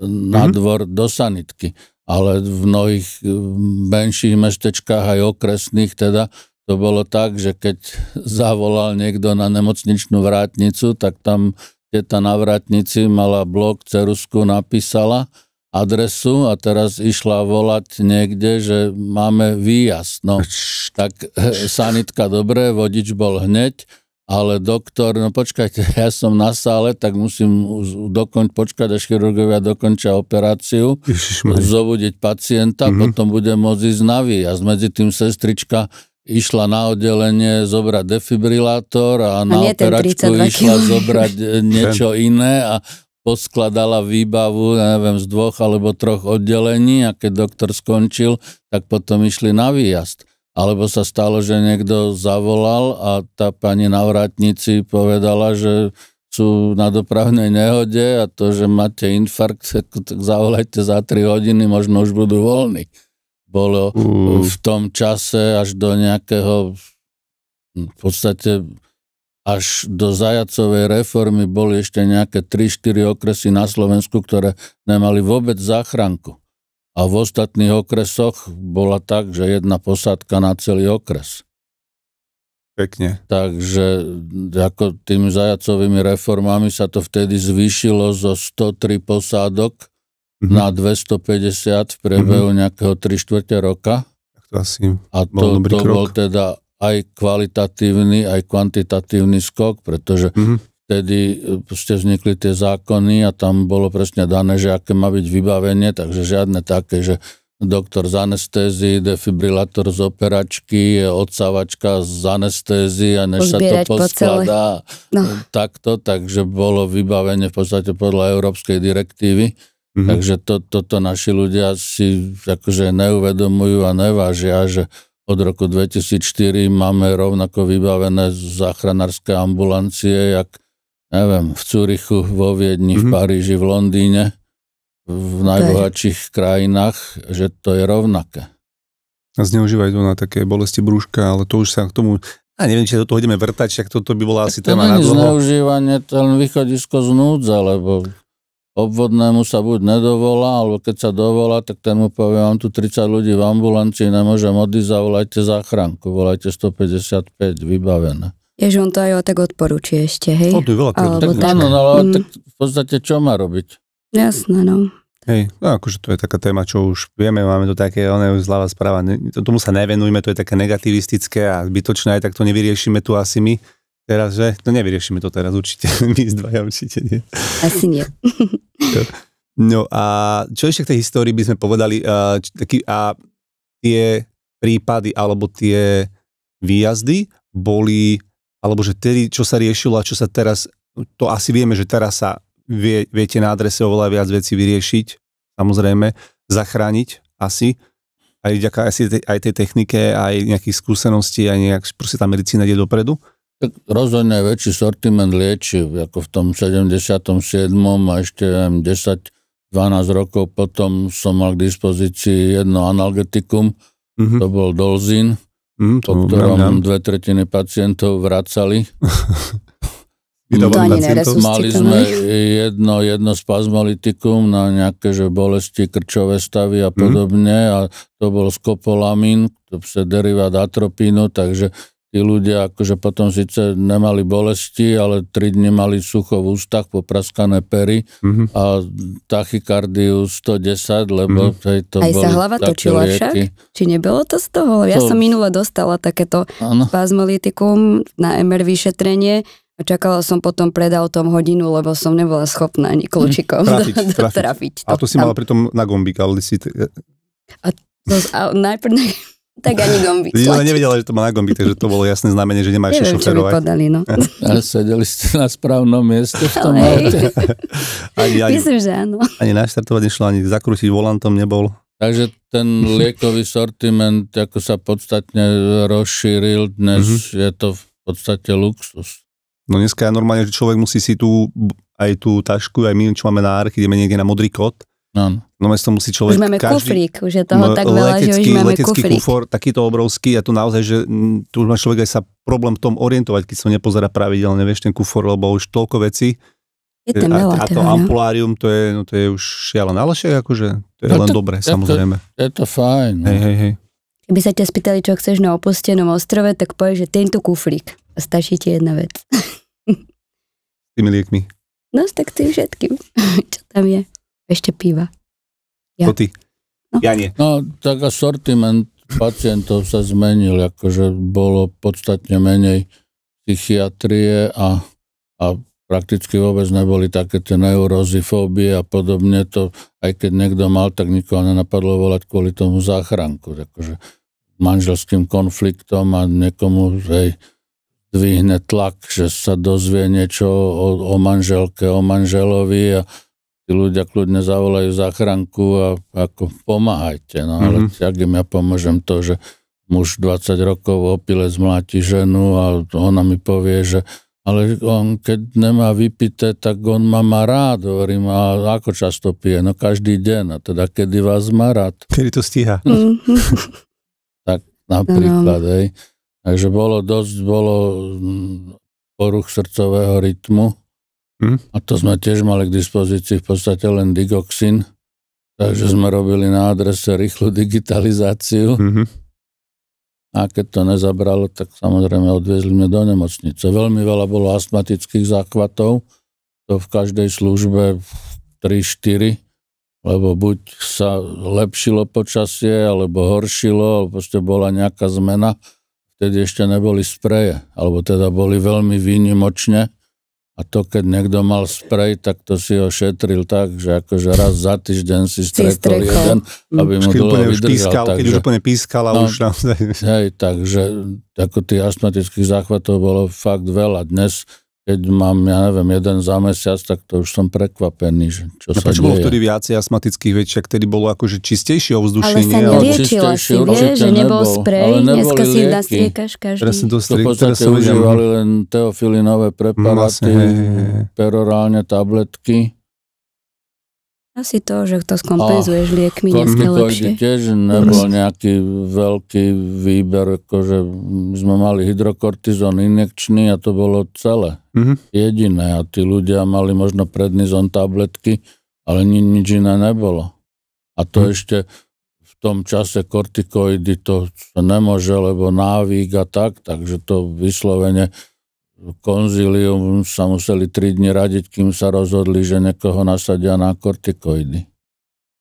na mm-hmm. dvor do sanitky. Ale v mnohých mm, menších mestečkách aj okresných teda to bolo tak, že keď zavolal niekto na nemocničnú vrátnicu, tak tam teta na vrátnici mala blok, cerusku napísala adresu a teraz išla volať niekde, že máme výjazd. No, tak eh, sanitka dobre, vodič bol hneď, ale doktor, no počkajte, ja som na sále, tak musím dokoň, počkať, až chirurgovia dokončia operáciu, zobudiť pacienta, mm-hmm. potom bude môcť ísť na výjazd. Medzi tým sestrička išla na oddelenie zobrať defibrilátor a, a na operačku išla zobrať eh, niečo iné a poskladala výbavu, neviem, z dvoch alebo troch oddelení a keď doktor skončil, tak potom išli na výjazd. Alebo sa stalo, že niekto zavolal a tá pani na vrátnici povedala, že sú na dopravnej nehode a to, že máte infarkt, tak zavolajte za 3 hodiny, možno už budú voľní. Bolo mm. v tom čase až do nejakého v podstate až do zajacovej reformy boli ešte nejaké 3-4 okresy na Slovensku, ktoré nemali vôbec záchranku. A v ostatných okresoch bola tak, že jedna posádka na celý okres. Pekne. Takže ako tými zajacovými reformami sa to vtedy zvýšilo zo 103 posádok mm-hmm. na 250 v priebehu mm-hmm. nejakého 3 čtvrte roka. Tak to asi a to, to krok. bol teda aj kvalitatívny, aj kvantitatívny skok, pretože mm-hmm. vtedy e, vznikli tie zákony a tam bolo presne dané, že aké má byť vybavenie, takže žiadne také, že doktor z anestézy, defibrilátor z operačky, odsávačka z anestézy a než sa to poskladá no. E, takto, takže bolo vybavenie v podstate podľa európskej direktívy. Mm-hmm. Takže to, toto naši ľudia si akože neuvedomujú a nevážia, že od roku 2004 máme rovnako vybavené záchranárske ambulancie, jak neviem, v Cúrichu, vo Viedni, mm-hmm. v mhm. Paríži, v Londýne, v najbohatších krajinách, že to je rovnaké. A zneužívajú to na také bolesti brúška, ale to už sa k tomu... A neviem, či do toho ideme vrtať, však toto by bola asi to téma na dlho. zneužívanie, to len východisko z núdza, lebo obvodnému sa buď nedovolá, alebo keď sa dovolá, tak ten mu povie, mám tu 30 ľudí v ambulancii, nemôžem odísť, zavolajte záchranku, volajte 155, vybavené. Je, že on to aj tak odporúči ešte, hej? No, to je veľa alebo tak, tak. Áno, no, ale mm. tak v podstate čo má robiť? Jasné, no. Hej, no akože to je taká téma, čo už vieme, máme to také, ona je zľava správa, tomu sa nevenujme, to je také negativistické a zbytočné, aj tak to nevyriešime tu asi my teraz, že? No nevyriešime to teraz určite, my dvaja určite nie. Asi nie. No a čo ešte k tej histórii by sme povedali, uh, taký, a tie prípady alebo tie výjazdy boli, alebo že tedy, čo sa riešilo a čo sa teraz, to asi vieme, že teraz sa vie, viete na adrese oveľa viac vecí vyriešiť, samozrejme, zachrániť asi, aj vďaka asi tej, aj tej technike, aj nejakých skúseností, aj nejak, proste tá medicína ide dopredu. Tak rozhodne väčší sortiment liečiv, ako v tom 77. a ešte 10 12 rokov potom som mal k dispozícii jedno analgetikum, mm-hmm. to bol dolzín, mm, to po ktorom mňa. dve tretiny pacientov vracali. pacientov. Mali sme jedno, jedno spazmolitikum na nejaké že bolesti, krčové stavy a mhm. podobne mm-hmm. a to bol skopolamín, to je derivát atropínu, takže Tí ľudia akože potom síce nemali bolesti, ale tri dni mali sucho v ústach, popraskané pery mm-hmm. a tachykardiu 110, lebo mm-hmm. hej, to Aj sa hlava točila lieky. však? Či nebolo to z toho? Ja to... som minule dostala takéto ano. spazmolitikum na MR vyšetrenie a čakala som potom pred autom hodinu, lebo som nebola schopná ani mhm. kľúčikom trafiť, trafiť. trafiť to. A to si mala pritom na gombík, ale si... T- a to, a najprv tak ani gombík. Ja nevedela, že to má na gombík, takže to bolo jasné znamenie, že nemáš Neviem, čo by podali, no. Ale sedeli ste na správnom mieste v tom aute. ani, ani, Myslím, že áno. Ani naštartovať nešlo, ani zakrútiť volantom nebol. Takže ten liekový sortiment ako sa podstatne rozšíril, dnes mm-hmm. je to v podstate luxus. No dneska je normálne, že človek musí si tu aj tú tašku, aj my, čo máme na arch, ideme niekde na modrý kód, No, no, no mesto musí človek... Už máme každý, kufrík, už je toho tak veľa, letecký, že už máme letecký kufrík. kufor, takýto obrovský a tu naozaj, že tu už má človek aj sa problém v tom orientovať, keď sa nepozerá pravidelne, vieš, ten kufor, lebo už toľko vecí. Je tam veľa a, a to no. ampulárium, to je, no, to je už šialené, ale však akože, to je no len to, dobré, to, samozrejme. To, je to fajn. No. Hej, hej, hej. Keby sa ťa spýtali, čo chceš na opustenom ostrove, tak povieš, že tento kufrík. stačí ti jedna vec. S tými liekmi. No, tak tým všetkým, čo tam je ešte piva. Ja. To ty? No. Ja nie. No, tak asortiment pacientov sa zmenil, akože bolo podstatne menej psychiatrie a, a prakticky vôbec neboli také tie neurózy, fóbie a podobne. To, aj keď niekto mal, tak nikoho nenapadlo volať kvôli tomu záchranku. Takže manželským konfliktom a niekomu hej, dvihne tlak, že sa dozvie niečo o, o manželke, o manželovi a tí ľudia kľudne zavolajú záchranku a ako pomáhajte. No ale mm-hmm. ak im ja pomôžem to, že muž 20 rokov opilec mláti ženu a ona mi povie, že ale on keď nemá vypité, tak on ma má rád, hovorím, a ako často pije? No každý deň, a teda kedy vás má rád. Kedy to stíha. Mhm. tak napríklad, no. hej. Takže bolo dosť, bolo hm, poruch srdcového rytmu, Hm? A to sme tiež mali k dispozícii v podstate len digoxin, takže sme robili na adrese rýchlu digitalizáciu. Hm. hmm A keď to nezabralo, tak samozrejme odviezli sme do nemocnice. Veľmi veľa bolo astmatických zákvatov, to v každej službe 3-4, lebo buď sa lepšilo počasie, alebo horšilo, alebo proste bola nejaká zmena. Vtedy ešte neboli spreje, alebo teda boli veľmi výnimočne a to, keď niekto mal sprej, tak to si ho šetril tak, že akože raz za týždeň si strekol jeden, aby mu dlho vydržal. Pískal, takže, keď už úplne pískal a no, už naozaj... Hej, takže ako tých astmatických záchvatov bolo fakt veľa. Dnes keď mám, ja neviem, jeden za mesiac, tak to už som prekvapený, že čo no, sa prečo deje. bolo vtedy viacej astmatických vecí, tedy bolo akože čistejšie ovzdušenie. Ale sa neliečila si, vie, že nebol, sprej, dneska si nastriekaš každý. Teraz som to striek, teraz som užívali len teofilinové preparáty, vlastne, perorálne tabletky asi to, že to skompenzuješ a liekmi dneska lepšie. tiež nebol nejaký veľký výber, akože sme mali hydrokortizón injekčný a to bolo celé. Mm-hmm. Jediné a tí ľudia mali možno prednizon tabletky, ale ni- nič iné nebolo. A to mm ešte v tom čase kortikoidy to nemôže, lebo návyk a tak, takže to vyslovene konzilium sa museli tri dni radiť, kým sa rozhodli, že niekoho nasadia na kortikoidy.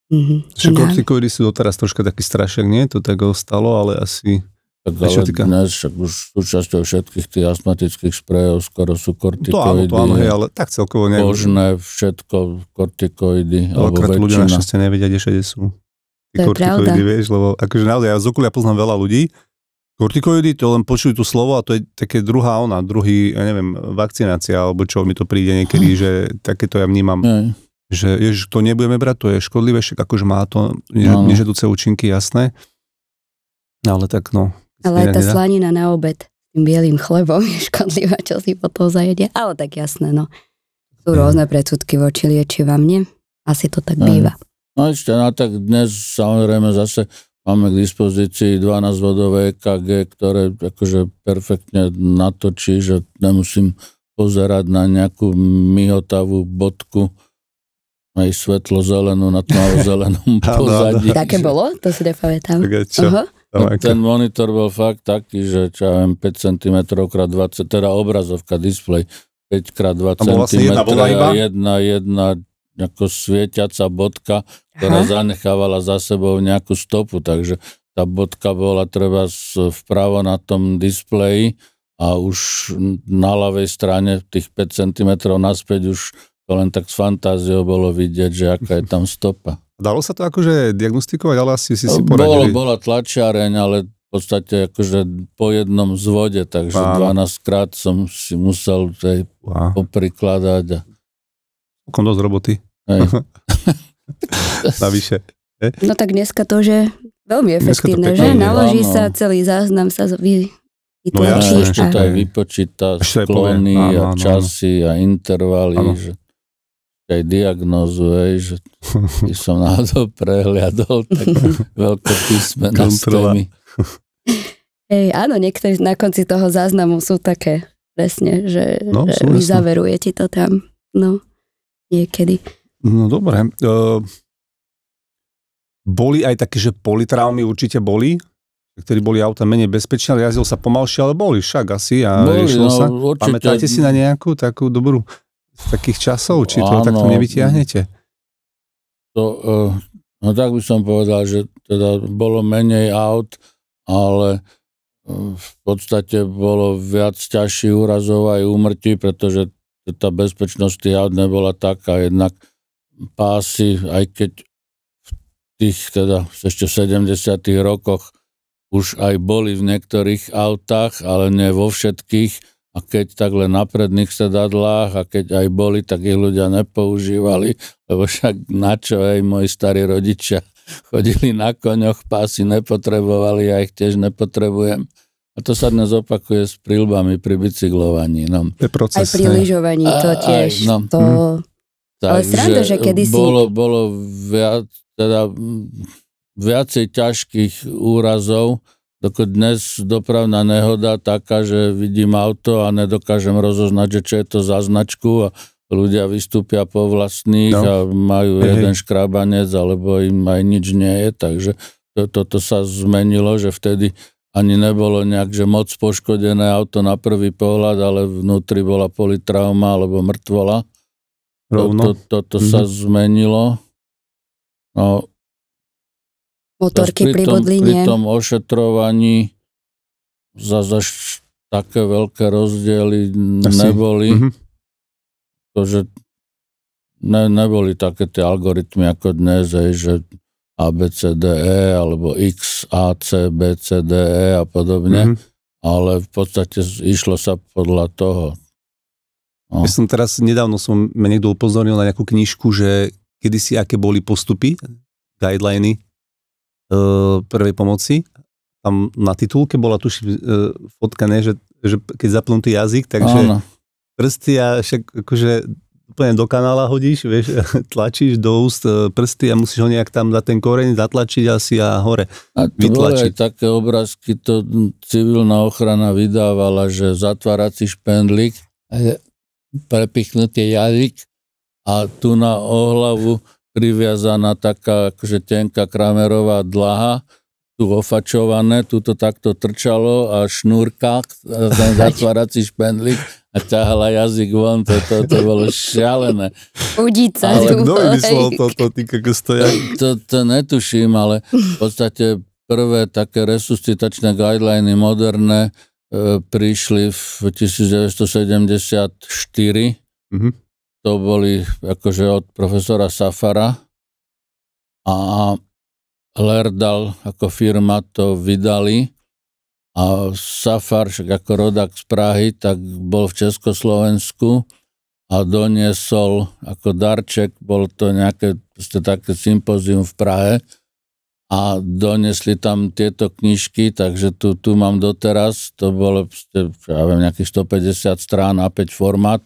Mm-hmm. Že kortikoidy sú doteraz troška taký strašek, nie? To tak ostalo, ale asi... Tak ale týka... dnes už súčasťou všetkých tých astmatických sprejov skoro sú kortikoidy. To no áno, to áno, hej, ale tak celkovo neviem. Možné všetko, kortikoidy. Veľakrát ľudia našťastie nevedia, kde všade sú. Tí to kortikoidy, vieš, lebo akože naozaj ja z okolia poznám veľa ľudí, Kortikoidy, to len počuj tu slovo a to je také druhá ona, druhý, ja neviem, vakcinácia, alebo čo mi to príde niekedy, hm. že takéto ja vnímam. Ej. Že jež, to nebudeme brať, to je škodlivé, však akože má to no. nežedúce účinky, jasné. Ale tak no. Ale aj tá nedá. slanina na obed tým bielým chlebom je škodlivá, čo si potom zajede. Ale tak jasné, no. Sú hm. rôzne predsudky voči liečivám, nie? Asi to tak býva. Hm. No ešte, no tak dnes samozrejme zase Máme k dispozícii 12-vodové EKG, ktoré akože perfektne natočí, že nemusím pozerať na nejakú myhotavú bodku, aj svetlo zelenú na tmavo-zelenom pozadí. Také bolo? To si nepamätám. uh-huh. Ten monitor bol fakt taký, že čo ja viem, 5 cm x 20, teda obrazovka, displej, 5 x 2 cm. a Jedna, jedna, ako svietiaca bodka, ktorá Aha. zanechávala za sebou nejakú stopu, takže tá bodka bola treba vpravo na tom displeji a už na ľavej strane tých 5 cm naspäť už to len tak s fantáziou bolo vidieť, že aká je tam stopa. Dalo sa to akože diagnostikovať, ale asi si si no, poradili? Bolo, bola tlačiareň, ale v podstate akože po jednom zvode, takže 12 krát som si musel tej poprikladať. Koľko dosť roboty? Navyše. No tak dneska to, že veľmi efektívne, že? Naloží no. sa celý záznam, sa vy, No ja, jasne, a... to aj vypočíta sklony a časy a intervaly, že aj diagnozu, aj, že by som to prehliadol, tak veľké písmena na tými. Hej, áno, niektorí na konci toho záznamu sú také, presne, že, no, že vyzaveruje ti to tam, no, niekedy. No dobre. Uh, boli aj také, že politraumy určite boli, ktorí boli auta menej bezpečné, ale jazdil sa pomalšie, ale boli však asi a boli, riešilo no, sa. Určite. Pamätáte si na nejakú takú dobrú z takých časov, či to takto nevytiahnete? To, uh, no tak by som povedal, že teda bolo menej aut, ale eh, v podstate bolo viac ťažších úrazov aj úmrtí, pretože tá bezpečnosť tých aut nebola taká. Jednak pásy, aj keď v tých teda ešte v 70. rokoch už aj boli v niektorých autách, ale nie vo všetkých. A keď takhle na predných sedadlách a keď aj boli, tak ich ľudia nepoužívali, lebo však na čo aj moji starí rodičia chodili na koňoch, pásy nepotrebovali, ja ich tiež nepotrebujem. A to sa dnes opakuje s prílbami pri bicyklovaní. No. Aj pri lyžovaní to tiež. Aj, no. to... Mhm. Tak, Ale sranda, že, že kedysi... Bolo, bolo viac, teda, viacej ťažkých úrazov, doko dnes dopravná nehoda taká, že vidím auto a nedokážem rozoznať, že čo je to za značku a ľudia vystúpia po vlastných no. a majú Hej. Mhm. jeden škrabanec alebo im aj nič nie je, takže to, toto sa zmenilo, že vtedy ani nebolo nejak, že moc poškodené auto na prvý pohľad, ale vnútri bola politrauma alebo mŕtvola rovno? Toto to, to, to mm-hmm. sa mhm. zmenilo. No, Motorky pri tom, Pri tom ošetrovaní za, zaš také veľké rozdiely Asi. neboli. Mm-hmm. To, že ne, neboli také tie algoritmy ako dnes, hej, že ABCDE alebo X, A, C, B, C, D, E a podobne, mm-hmm. ale v podstate išlo sa podľa toho. Oh. Ja som teraz, nedávno som ma niekto upozornil na nejakú knižku, že kedysi aké boli postupy, guideliny e, prvej pomoci. Tam na titulke bola tu e, fotka, ne, že, že keď zapnutý jazyk, takže no. prsty a však akože úplne do kanála hodíš, vieš, tlačíš do úst e, prsty a musíš ho nejak tam za ten koreň zatlačiť asi a hore a to vytlačiť. Aj také obrázky, to civilná ochrana vydávala, že zatvárací špendlík prepichnutý jazyk a tu na ohlavu priviazaná taká akože tenká kramerová dlaha, tu ofačované, tu to takto trčalo a šnúrka, ten zatvárací špendlík a ťahala jazyk von, to, to, to bolo šialené. Udica. Ale kto vymyslel toto, ty to, to, to netuším, ale v podstate prvé také resuscitačné guideliny moderné E, prišli v 1974. Mm-hmm. To boli akože od profesora Safara a Lerdal ako firma to vydali a Safar, však ako rodak z Prahy, tak bol v Československu a doniesol ako darček, bol to nejaké také sympozium v Prahe, a donesli tam tieto knižky, takže tu, tu mám doteraz, to bolo ja viem, nejakých 150 strán a 5 formát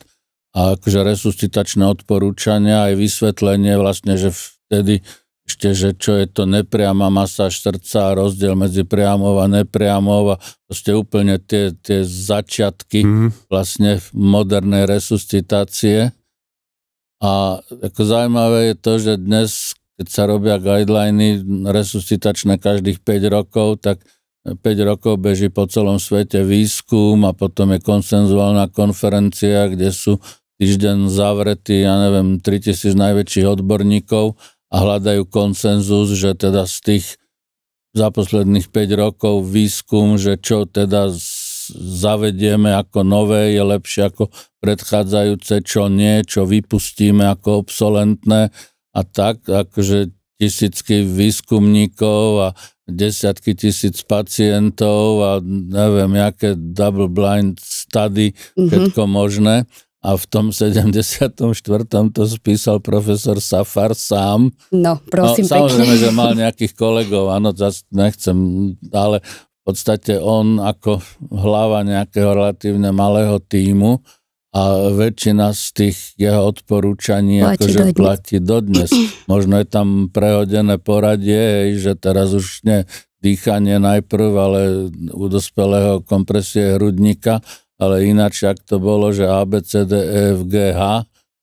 a akože resuscitačné odporúčania aj vysvetlenie vlastne, že vtedy ešte, že čo je to nepriama masáž srdca a rozdiel medzi priamou a nepriamou a proste úplne tie, tie začiatky mm-hmm. vlastne modernej resuscitácie. A ako zaujímavé je to, že dnes keď sa robia guideliny resuscitačné každých 5 rokov, tak 5 rokov beží po celom svete výskum a potom je konsenzuálna konferencia, kde sú týždeň zavretí, ja neviem, 3000 najväčších odborníkov a hľadajú konsenzus, že teda z tých za posledných 5 rokov výskum, že čo teda zavedieme ako nové, je lepšie ako predchádzajúce, čo nie, čo vypustíme ako obsolentné a tak, akože tisícky výskumníkov a desiatky tisíc pacientov a neviem, aké double-blind study, mm-hmm. všetko možné. A v tom 74. to spísal profesor Safar sám. No, prosím no, Samozrejme, pekne. že mal nejakých kolegov, áno, zase nechcem, ale v podstate on ako hlava nejakého relatívne malého týmu a väčšina z tých jeho odporúčaní platí akože dodnes. platí dodnes. Možno je tam prehodené poradie, že teraz už nie dýchanie najprv, ale u dospelého kompresie hrudníka, ale ináč, ak to bolo, že A, e, H,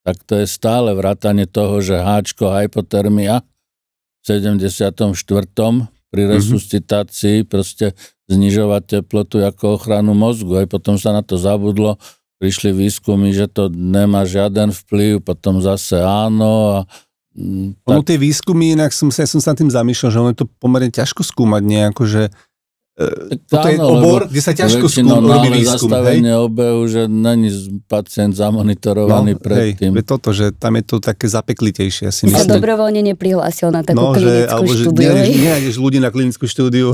tak to je stále vrátanie toho, že háčko, hypotermia v 74. pri mhm. resuscitácii proste znižovať teplotu ako ochranu mozgu. Aj potom sa na to zabudlo, prišli výskumy, že to nemá žiaden vplyv, potom zase áno. A, mm, tak... Ono tie výskumy, inak som sa, ja som sa tým zamýšľal, že ono je to pomerne ťažko skúmať nejako, že E, toto je obor, kde sa ťažko skúm, robí výskum. zastavenie hej? obehu, že není pacient zamonitorovaný no, predtým. Hej, toto, že tam je to také zapeklitejšie. Asi A dobrovoľne neprihlásil na takú no, klinickú že, alebo, štúdiu. Že nie, nie, ľudí na klinickú štúdiu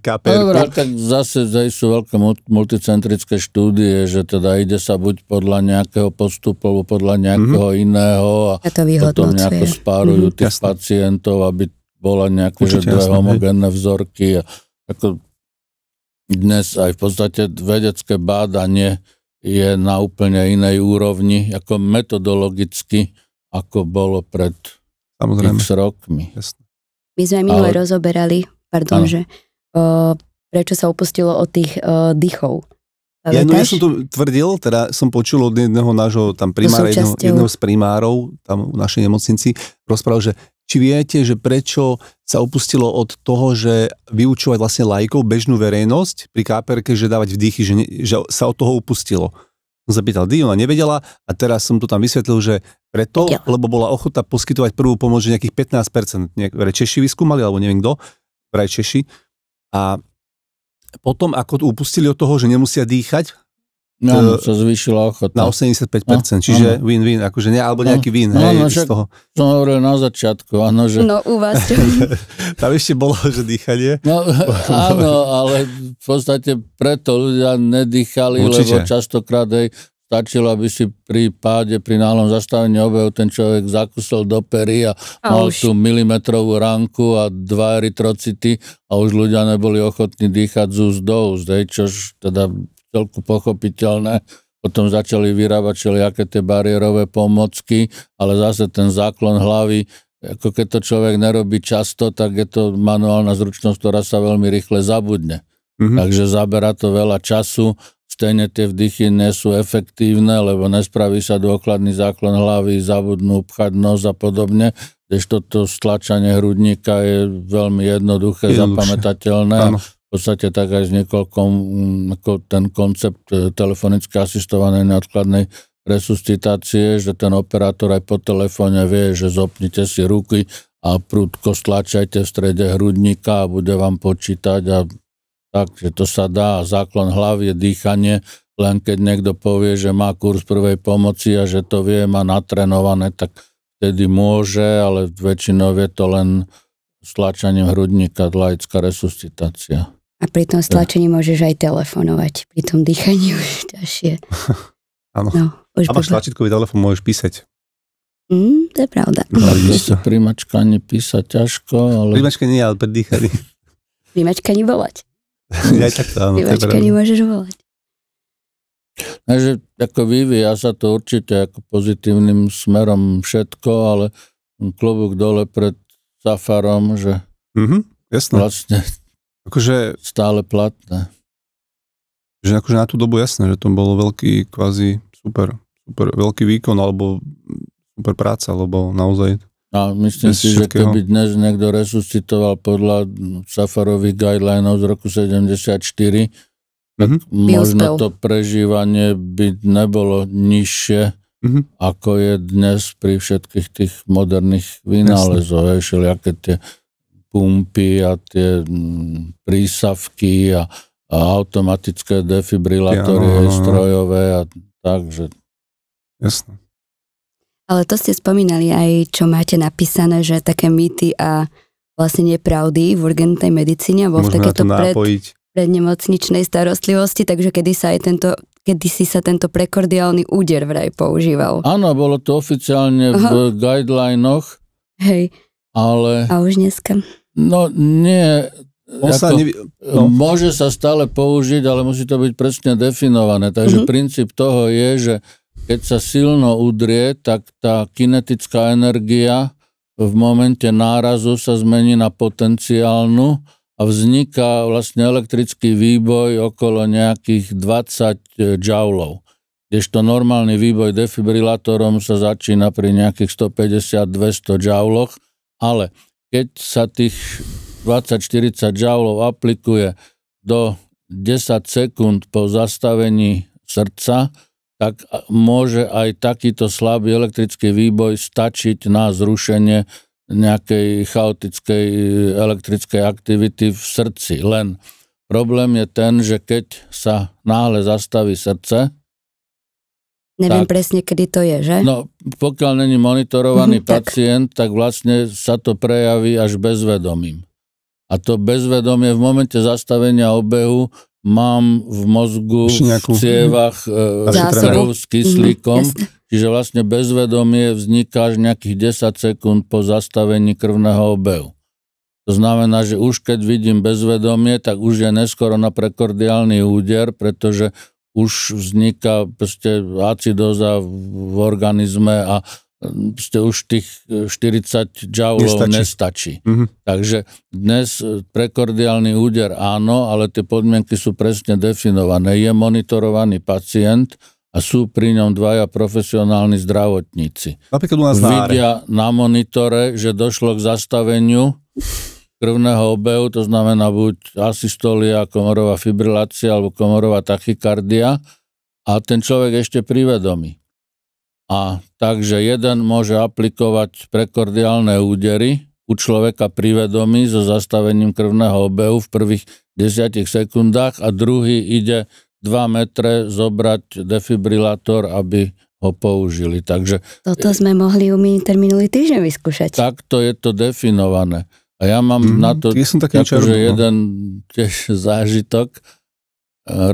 KPR. No, dobrá, tak zase sú veľké multicentrické štúdie, že teda ide sa buď podľa nejakého postupu, alebo podľa nejakého mm-hmm. iného a, a to potom nejako mhm. spárujú mm-hmm. tých Jasne. pacientov, aby bola nejaké dve homogénne vzorky a ako dnes aj v podstate vedecké bádanie je na úplne inej úrovni, ako metodologicky, ako bolo pred Samozrejme. x rokmi. Jasne. My sme minule Ale... rozoberali, pardon, ano. že o, prečo sa upustilo od tých o, dýchov. Ja, no, ja som to tvrdil, teda som počul od jedného nášho tam primára, jedného, jedného z primárov tam v našej nemocnici, rozprával, že či viete, že prečo sa opustilo od toho, že vyučovať vlastne lajkov, bežnú verejnosť pri káperke, že dávať vdychy, že, ne, že sa od toho upustilo? pýtal, Dy, ona nevedela a teraz som to tam vysvetlil, že preto, Vedela. lebo bola ochota poskytovať prvú pomoc, že nejakých 15%, niektoré Češi vyskúmali, alebo neviem kto, vraj Češi. A potom, ako upustili od toho, že nemusia dýchať, No, sa zvýšila ochota. Na 85%, no, čiže áno. win-win, akože ne, alebo no, nejaký win, no, hej, no, z toho. Som hovoril na začiatku, áno, že... No, u vás. Tam ešte bolo, že dýchanie. No, áno, ale v podstate preto ľudia nedýchali, Určite. lebo častokrát, hej, stačilo, aby si pri páde, pri náhlom zastavení obehu ten človek zakusol do pery a, a mal už. tú milimetrovú ranku a dva erytrocity a už ľudia neboli ochotní dýchať z úst do úst, hej, čož teda celku pochopiteľné. Potom začali vyrábať všelijaké tie bariérové pomocky, ale zase ten záklon hlavy, ako keď to človek nerobí často, tak je to manuálna zručnosť, ktorá sa veľmi rýchle zabudne. Mm-hmm. Takže zabera to veľa času, stejne tie vdychy nie sú efektívne, lebo nespraví sa dôkladný záklon hlavy, zabudnú pchať nos a podobne kdežto toto stlačanie hrudníka je veľmi jednoduché, Jednoduchšie. zapamätateľné. Áno podstate tak aj s niekoľkom, mm, ako ten koncept e, telefonicky asistovanej neodkladnej resuscitácie, že ten operátor aj po telefóne vie, že zopnite si ruky a prúdko stlačajte v strede hrudníka a bude vám počítať a tak, že to sa dá. Záklon hlavy je dýchanie, len keď niekto povie, že má kurz prvej pomoci a že to vie, má natrenované, tak vtedy môže, ale väčšinou je to len stlačaním hrudníka laická resuscitácia. A pri tom stlačení môžeš aj telefonovať, pri tom dýchaní už ťažšie. Áno. No, a máš tlačítkový telefon, môžeš písať. Mm, to je pravda. No, pri mačkaní písať ťažko, ale... Pri mačkaní, ale pri dýchaní. pri mačkaní volať. ja takto, áno. Pri mačkaní môžeš volať. Takže ako vyvíja sa to určite ako pozitívnym smerom všetko, ale klobúk dole pred Safarom, že mm-hmm, jasné. vlastne Akože... Stále platné. Že akože na tú dobu jasné, že to bolo veľký kvázi super, super veľký výkon alebo super práca, lebo naozaj... A myslím si, všetkého. že keby dnes niekto resuscitoval podľa Safarových guidelinov z roku 74, mm-hmm. možno to prežívanie by nebolo nižšie, mm-hmm. ako je dnes pri všetkých tých moderných vynálezoch, všelijaké tie pumpy a tie mm, prísavky a, a automatické defibrilátory ja, no, no, strojové a takže... Jasne. Ale to ste spomínali aj, čo máte napísané, že také mýty a vlastne nepravdy v urgentnej medicíne alebo v takéto pred, prednemocničnej starostlivosti, takže kedy sa aj tento kedy si sa tento prekordiálny úder vraj používal. Áno, bolo to oficiálne v Aha. guidelinoch. Hej. Ale... A už dneska. No nie, on ako, sa nevi- no. Môže sa stále použiť, ale musí to byť presne definované. Takže mm-hmm. princíp toho je, že keď sa silno udrie, tak tá kinetická energia v momente nárazu sa zmení na potenciálnu a vzniká vlastne elektrický výboj okolo nejakých 20 džaulov. Kdežto normálny výboj defibrilátorom sa začína pri nejakých 150-200 džauloch, ale keď sa tých 20-40 žaulov aplikuje do 10 sekúnd po zastavení srdca, tak môže aj takýto slabý elektrický výboj stačiť na zrušenie nejakej chaotickej e, elektrickej aktivity v srdci. Len problém je ten, že keď sa náhle zastaví srdce, Neviem tak. presne, kedy to je, že? No, pokiaľ není monitorovaný mm, pacient, tak. tak vlastne sa to prejaví až bezvedomím. A to bezvedomie v momente zastavenia obehu mám v mozgu, Šňaku. v mhm. cievach e, s mhm, kyslíkom, mm-hmm, čiže vlastne bezvedomie vzniká až nejakých 10 sekúnd po zastavení krvného obehu. To znamená, že už keď vidím bezvedomie, tak už je neskoro na prekordiálny úder, pretože už vzniká proste acidoza v organizme a proste už tých 40 e, džaulov nestačí. nestačí. Mm-hmm. Takže dnes e, prekordiálny úder áno, ale tie podmienky sú presne definované. Je monitorovaný pacient a sú pri ňom dvaja profesionálni zdravotníci. Napríklad u nás Vidia na monitore, že došlo k zastaveniu krvného obehu, to znamená buď asystolia, komorová fibrilácia alebo komorová tachykardia a ten človek ešte privedomí. A takže jeden môže aplikovať prekordiálne údery u človeka privedomí so zastavením krvného obehu v prvých desiatich sekundách a druhý ide 2 metre zobrať defibrilátor, aby ho použili. Takže, Toto sme mohli u minulý týždeň vyskúšať. Takto je to definované. A ja mám mm, na to ja som taký ako, že no. jeden tiež zážitok. E,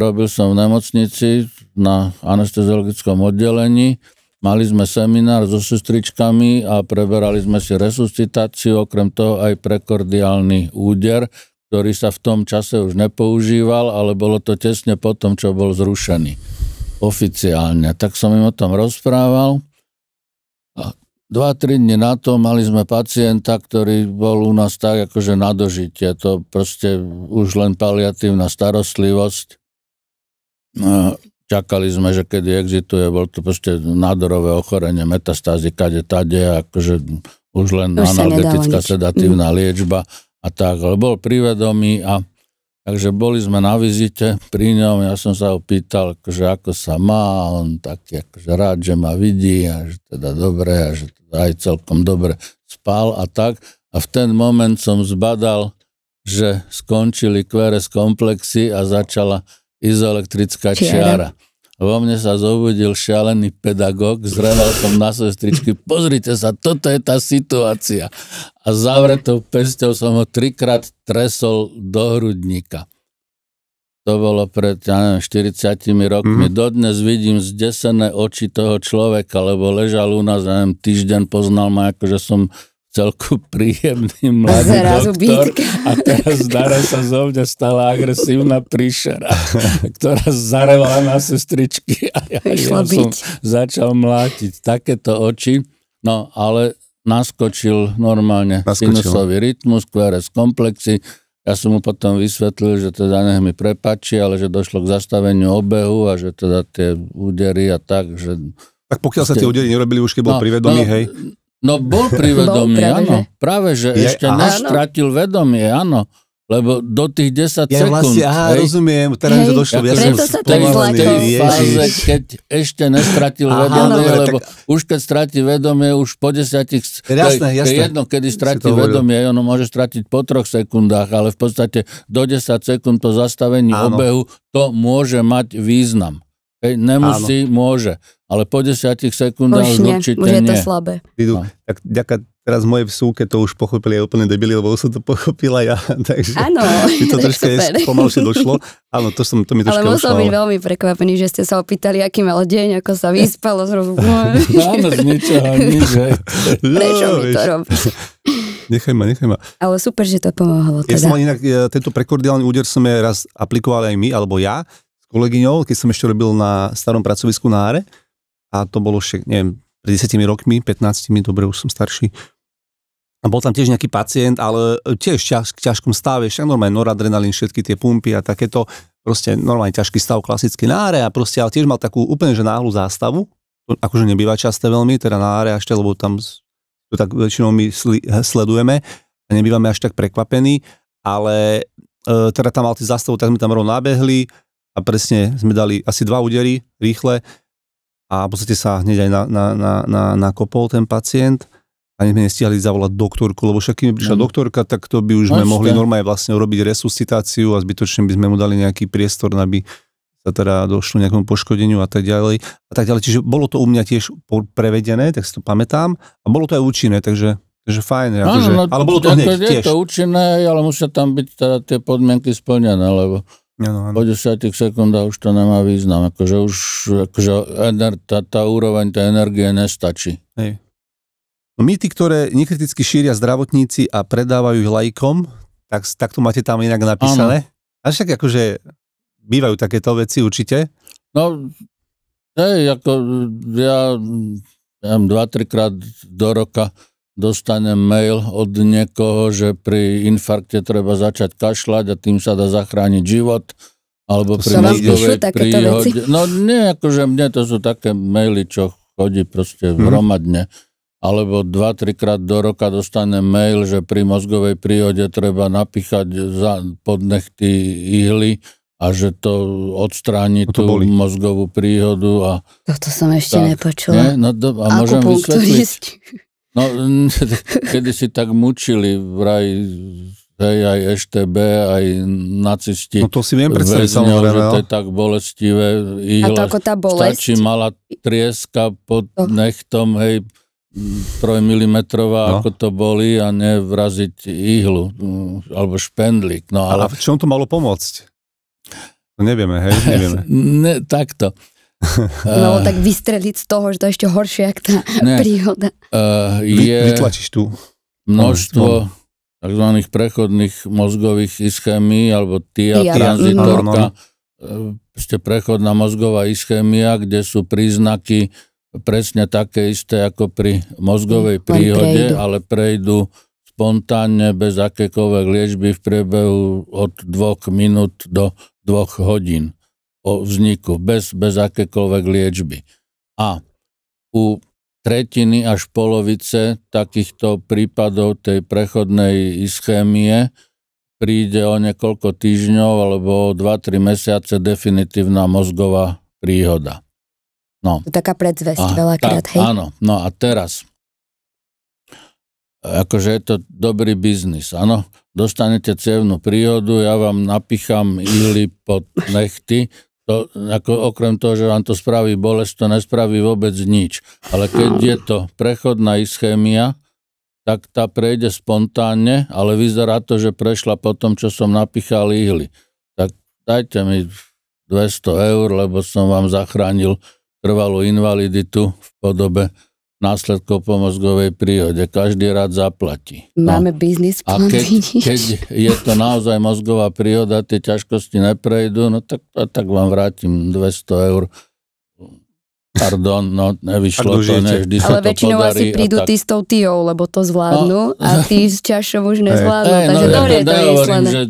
robil som v nemocnici na anesteziologickom oddelení. Mali sme seminár so sestričkami a preberali sme si resuscitáciu, okrem toho aj prekordiálny úder, ktorý sa v tom čase už nepoužíval, ale bolo to tesne po tom, čo bol zrušený oficiálne. Tak som im o tom rozprával. A Dva tri dni na to mali sme pacienta, ktorý bol u nás tak akože na dožitie. To proste už len paliatívna starostlivosť. Čakali sme, že kedy exituje, bol to proste nádorové ochorenie, metastázy, kade, tade, akože už len už analgetická sedatívna mm. liečba a tak, ale bol privedomý a Takže boli sme na vizite pri ňom, ja som sa ho pýtal, akože ako sa má, on tak akože rád, že ma vidí a že teda dobre a že teda aj celkom dobre spal a tak. A v ten moment som zbadal, že skončili kvere komplexy a začala izoelektrická čiara. čiara. Vo mne sa zobudil šialený pedagóg, zreval som na sestričky, pozrite sa, toto je tá situácia. A zavretou pesťou som ho trikrát tresol do hrudníka. To bolo pred, ja neviem, 40 rokmi. Mm. Dodnes vidím zdesené oči toho človeka, lebo ležal u nás, neviem, týždeň poznal ma, akože som celku príjemný mladý Zrazu doktor bytka. a teraz naraz sa zo mňa stala agresívna príšera, ktorá zarevala na sestričky a ja, ja som začal mlátiť takéto oči, no ale naskočil normálne naskočil. sinusový rytmus, QRS komplexy, ja som mu potom vysvetlil, že teda nech mi prepačí, ale že došlo k zastaveniu obehu a že teda tie údery a tak, že... Tak pokiaľ ste... sa tie údery nerobili už, keď bol no, privedomý, no, hej? No bol pri vedomí, bol áno. Práve, že je, ešte nestratil vedomie, áno. Lebo do tých 10 ja sekúnd. Vlastne, aha, hej, rozumiem, teraz hej, to došlo. Ja som sa vlastne- tej, tej fáze, keď ešte nestratil aha, vedomie, no, lebo tak... už keď stratí vedomie, už po 10... Jasné, jasné. Je jedno, kedy stratí vedomie, ono môže stratiť po troch sekundách, ale v podstate do 10 sekúnd po zastavení áno. obehu to môže mať význam. Hej, nemusí, Áno. môže. Ale po desiatich sekundách už nie, určite už je to nie. slabé. Idu, no. tak ďaká teraz moje vsúke to už pochopili aj úplne debili, lebo som to pochopila ja. Takže Áno, mi to trošku pomalšie došlo. Áno, to, som, to mi troška Ale musel byť veľmi prekvapený, že ste sa opýtali, aký mal deň, ako sa vyspalo. zrovna. Máme z ničoho, nič. Prečo no, mi to robí? nechaj ma, nechaj ma. Ale super, že to pomohlo. Teda. Ja som teda. inak, e, tento prekordiálny úder som sme raz aplikoval aj my, alebo ja, kolegyňou, keď som ešte robil na starom pracovisku na Áre, a to bolo ešte, neviem, pred 10 rokmi, 15, dobre, už som starší. A bol tam tiež nejaký pacient, ale tiež ťaž, v ťažkom stave, však normálne noradrenalín, všetky tie pumpy a takéto, proste normálne ťažký stav, klasický náre a proste, ale tiež mal takú úplne že náhlu zástavu, akože nebýva časté veľmi, teda náre až lebo tam to tak väčšinou my sli, sledujeme a nebývame až tak prekvapení, ale e, teda tam mal tie zástavu, tak sme tam rovno nabehli, a presne sme dali asi dva údery rýchle a v podstate sa hneď aj na, na, na, na, nakopol ten pacient ani sme nestihali zavolať doktorku, lebo však kým prišla mm. doktorka, tak to by už no sme Očte. mohli normálne vlastne urobiť resuscitáciu a zbytočne by sme mu dali nejaký priestor, aby sa teda došlo nejakému poškodeniu a tak ďalej. A tak ďalej. Čiže bolo to u mňa tiež prevedené, tak si to pamätám. A bolo to aj účinné, takže Takže fajn, akože, no, ale bolo to hneď je tiež. Je to účinné, ale musia tam byť teda tie podmienky splnené, lebo Ano, ano. Po 10 sekundách už to nemá význam. Akože už akože ener, tá, tá úroveň tá energie nestačí. Hej. No mýty, ktoré nekriticky šíria zdravotníci a predávajú ich lajkom, tak, tak to máte tam inak napísané. A však akože bývajú takéto veci určite. No, hej, ako ja, ja 2-3 krát do roka dostanem mail od niekoho, že pri infarkte treba začať kašľať a tým sa dá zachrániť život, alebo to pri mozgovej príhode. Veci? No nie, akože mne to sú také maily, čo chodí proste hmm. hromadne. Alebo 2-3 krát do roka dostanem mail, že pri mozgovej príhode treba napíchať za podnechty ihly a že to odstráni no to tú boli. mozgovú príhodu. A, Toto som ešte tak, nepočula. Nie? No, do, a môžem vysvetliť. No, kedy si tak mučili vraj hej, aj EŠTB, aj nacisti. No to si viem predstaviť samozrejme. Že to no. je tak bolestivé. Ihla, a to ako tá bolest? Stačí malá trieska pod oh. nechtom, hej, 3 mm, no. ako to boli a nevraziť ihlu mm, alebo špendlík. No, ale... ale v čom to malo pomôcť? Nevieme, hej, nevieme. ne, takto. No tak vystreliť z toho, že to je ešte horšie, ak tá ne, príhoda. Uh, je Vytlačíš tu. Množstvo tzv. prechodných mozgových ischémií, alebo TIA, mm-hmm. tranzitorka, transitorka, no, eh, prechodná mozgová ischémia, kde sú príznaky presne také isté ako pri mozgovej hm, príhode, prejdu. ale prejdú spontánne, bez akékoľvek liečby v priebehu od dvoch minút do dvoch hodín o vzniku, bez, bez akékoľvek liečby. A u tretiny až polovice takýchto prípadov tej prechodnej ischémie príde o niekoľko týždňov alebo o 2-3 mesiace definitívna mozgová príhoda. No. Taká predzvesť a, veľakrát, tak, hej? Áno, no a teraz, akože je to dobrý biznis, áno, dostanete cievnú príhodu, ja vám napichám ily pod nechty, to, ako okrem toho, že vám to spraví bolesť, to nespraví vôbec nič. Ale keď je to prechodná ischémia, tak tá prejde spontánne, ale vyzerá to, že prešla po tom, čo som napichal ihly. Tak dajte mi 200 eur, lebo som vám zachránil trvalú invaliditu v podobe následkov po mozgovej príhode. Každý rád zaplatí. No. Máme no. biznis v keď, keď je to naozaj mozgová príhoda, tie ťažkosti neprejdú, no tak, tak vám vrátim 200 eur Pardon, no nevyšlo to, nevždy sa Ale väčšinou asi prídu tak... tí s tou tijou, lebo to zvládnu no. a tí s čašou už nezvládnu, hey, takže no, dobre ja to hovorím, že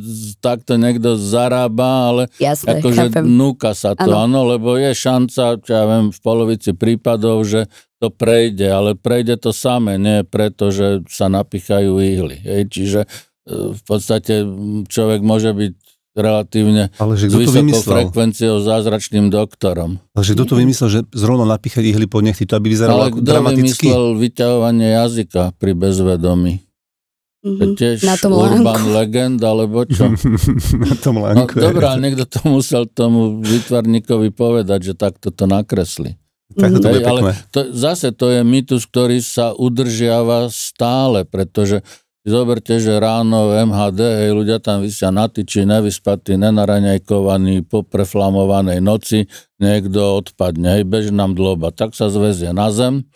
takto niekto zarába, ale Jasne, akože núka sa to, áno, lebo je šanca, čo ja viem, v polovici prípadov, že to prejde, ale prejde to samé, nie preto, že sa napichajú ihly. Hej, čiže e, v podstate človek môže byť relatívne Ale že s vysokou frekvenciou zázračným doktorom. Ale že kto to vymyslel, že zrovna napíchať ihly pod nechty, to aby vyzeralo Ale ako kto dramaticky? vymyslel vyťahovanie jazyka pri bezvedomí? Mm-hmm. Tiež na tom urban legend, alebo čo? na tom lánku. No, dobrá, niekto to musel tomu vytvarníkovi povedať, že takto to nakresli. Tak to mm-hmm. ale to, zase to je mýtus, ktorý sa udržiava stále, pretože Zoberte, že ráno v MHD, hej, ľudia tam vysia natyči, nevyspatí, nenaraňajkovaní, po preflamovanej noci niekto odpadne, hej, beží nám dloba, tak sa zvezie na zem,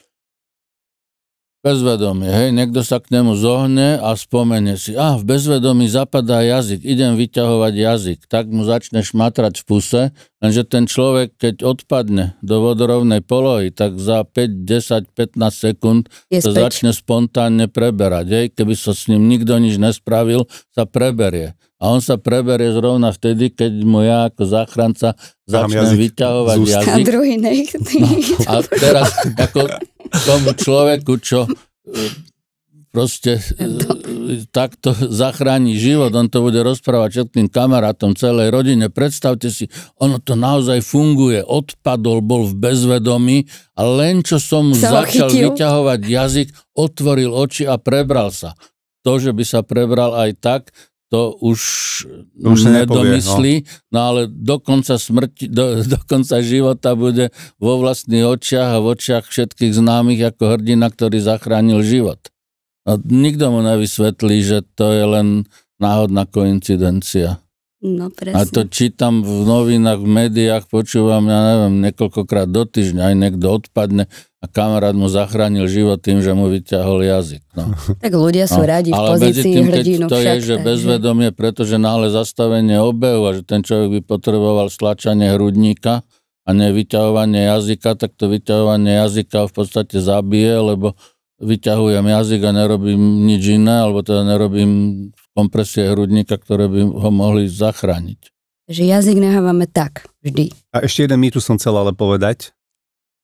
Bezvedomie, hej, niekto sa k nemu zohne a spomene si, ah, v bezvedomí zapadá jazyk, idem vyťahovať jazyk, tak mu začne šmatrať v puse, lenže ten človek, keď odpadne do vodorovnej polohy, tak za 5, 10, 15 sekúnd Je sa začne spontánne preberať, hej, keby sa s ním nikto nič nespravil, sa preberie. A on sa preberie zrovna vtedy, keď mu ja ako záchranca začnem vyťahovať jazyk. A druhý nech. No, a teraz, ako, tomu človeku, čo e, proste e, takto zachráni život, on to bude rozprávať všetkým kamarátom, celej rodine. Predstavte si, ono to naozaj funguje. Odpadol, bol v bezvedomí a len čo som sa začal chytil. vyťahovať jazyk, otvoril oči a prebral sa. To, že by sa prebral aj tak, to už, to už nedomyslí, nepovie, no. no ale do konca, smrti, do, do konca života bude vo vlastných očiach a v očiach všetkých známych ako hrdina, ktorý zachránil život. A nikto mu nevysvetlí, že to je len náhodná koincidencia. No, presne. A to čítam v novinách, v médiách, počúvam, ja neviem, niekoľkokrát do týždňa, aj niekto odpadne a kamarát mu zachránil život tým, že mu vyťahol jazyk. No. Tak ľudia sú no. radi v Ale pozícii tým, hrdinu. to však, je, že bezvedomie, pretože náhle zastavenie obehu a že ten človek by potreboval stlačanie hrudníka a nevyťahovanie jazyka, tak to vyťahovanie jazyka v podstate zabije, lebo vyťahujem jazyk a nerobím nič iné, alebo teda nerobím kompresie hrudníka, ktoré by ho mohli zachrániť. Že jazyk nehávame tak, vždy. A ešte jeden mýtus som chcel ale povedať.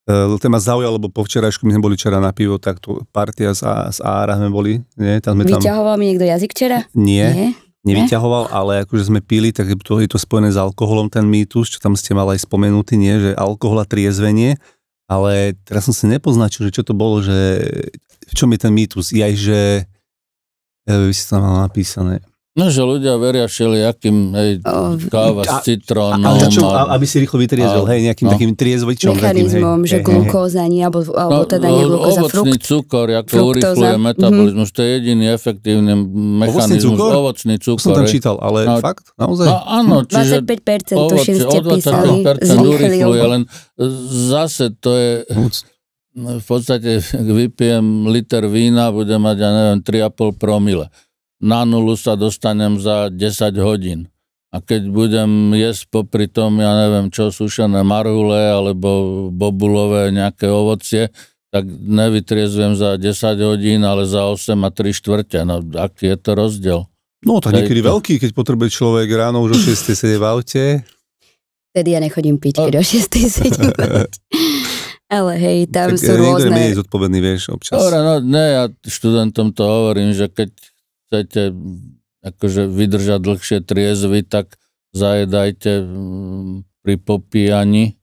E, to ma zaujalo, lebo po včerajšku my sme boli včera na pivo, tak tu partia z, z Ára sme boli. Nie? Tam sme Vyťahoval tam... mi niekto jazyk včera? Nie. Nie? nevyťahoval, ale akože sme pili, tak to je to spojené s alkoholom, ten mýtus, čo tam ste mal aj spomenutý, nie, že alkohol a triezvenie, ale teraz som si nepoznačil, že čo to bolo, že v čom je ten mýtus, Ja, že ja by si to mal napísané. No, že ľudia veria všelijakým, hej, káva a, s citrónom. A, a, čo, a, aby si rýchlo vytriezol, a, hej, nejakým no. takým triezvičom. Mechanizmom, takým, hej, že glukóza, alebo, alebo no, teda no, nie glukóza, Ovocný frukt, cukor, ako to urýchluje mhm. metabolizmus, mm-hmm. to je jediný efektívny mechanizmus. Ovocný cukor? Ovocný cukor. Som tam čítal, ale no, fakt? Naozaj? No, áno, mhm. čiže 25% tuším ste písali. 25% urychluje, len zase to je... Uc No, v podstate vypijem liter vína, budem mať, ja neviem, 3,5 promile. Na nulu sa dostanem za 10 hodín. A keď budem jesť popri tom, ja neviem čo, sušené marhule alebo bobulové nejaké ovocie, tak nevytriezujem za 10 hodín, ale za 8 a 3 štvrte. No aký je to rozdiel? No tak Tej niekedy to... veľký, keď potrebuje človek ráno už o 6.7 v aute. Tedy ja nechodím piť, keď o 6.7 v aute. Ale hej, tam tak sú eh, rôzne... Niekto je zodpovedný, vieš, občas. Dobre, no ne, ja študentom to hovorím, že keď chcete mm, akože vydržať dlhšie triezvy, tak zajedajte mm, pri popíjaní.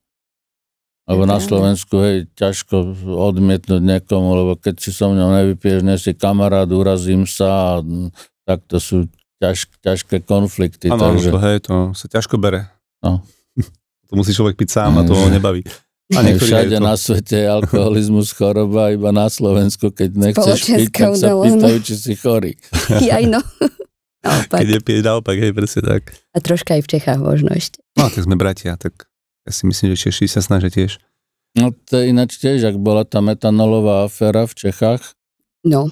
alebo na Slovensku hej, ťažko odmietnúť niekomu, lebo keď si so mnou nevypieš nie si kamarát, urazím sa a mm, tak to sú ťaž, ťažké konflikty. Áno, takže... to, hej, to sa ťažko bere. No. to musí človek piť sám a to ho nebaví. A všade to... na svete je alkoholizmus choroba, iba na Slovensku, keď nechceš piť, tak sa pýtajú, či si chorý. Jaj, no. Naopak. Keď je piť, naopak, hej, presne tak. A troška aj v Čechách možno ešte. No, tak sme bratia, tak ja si myslím, že Češi sa snažia tiež. No to je ináč tiež, ak bola tá metanolová aféra v Čechách. No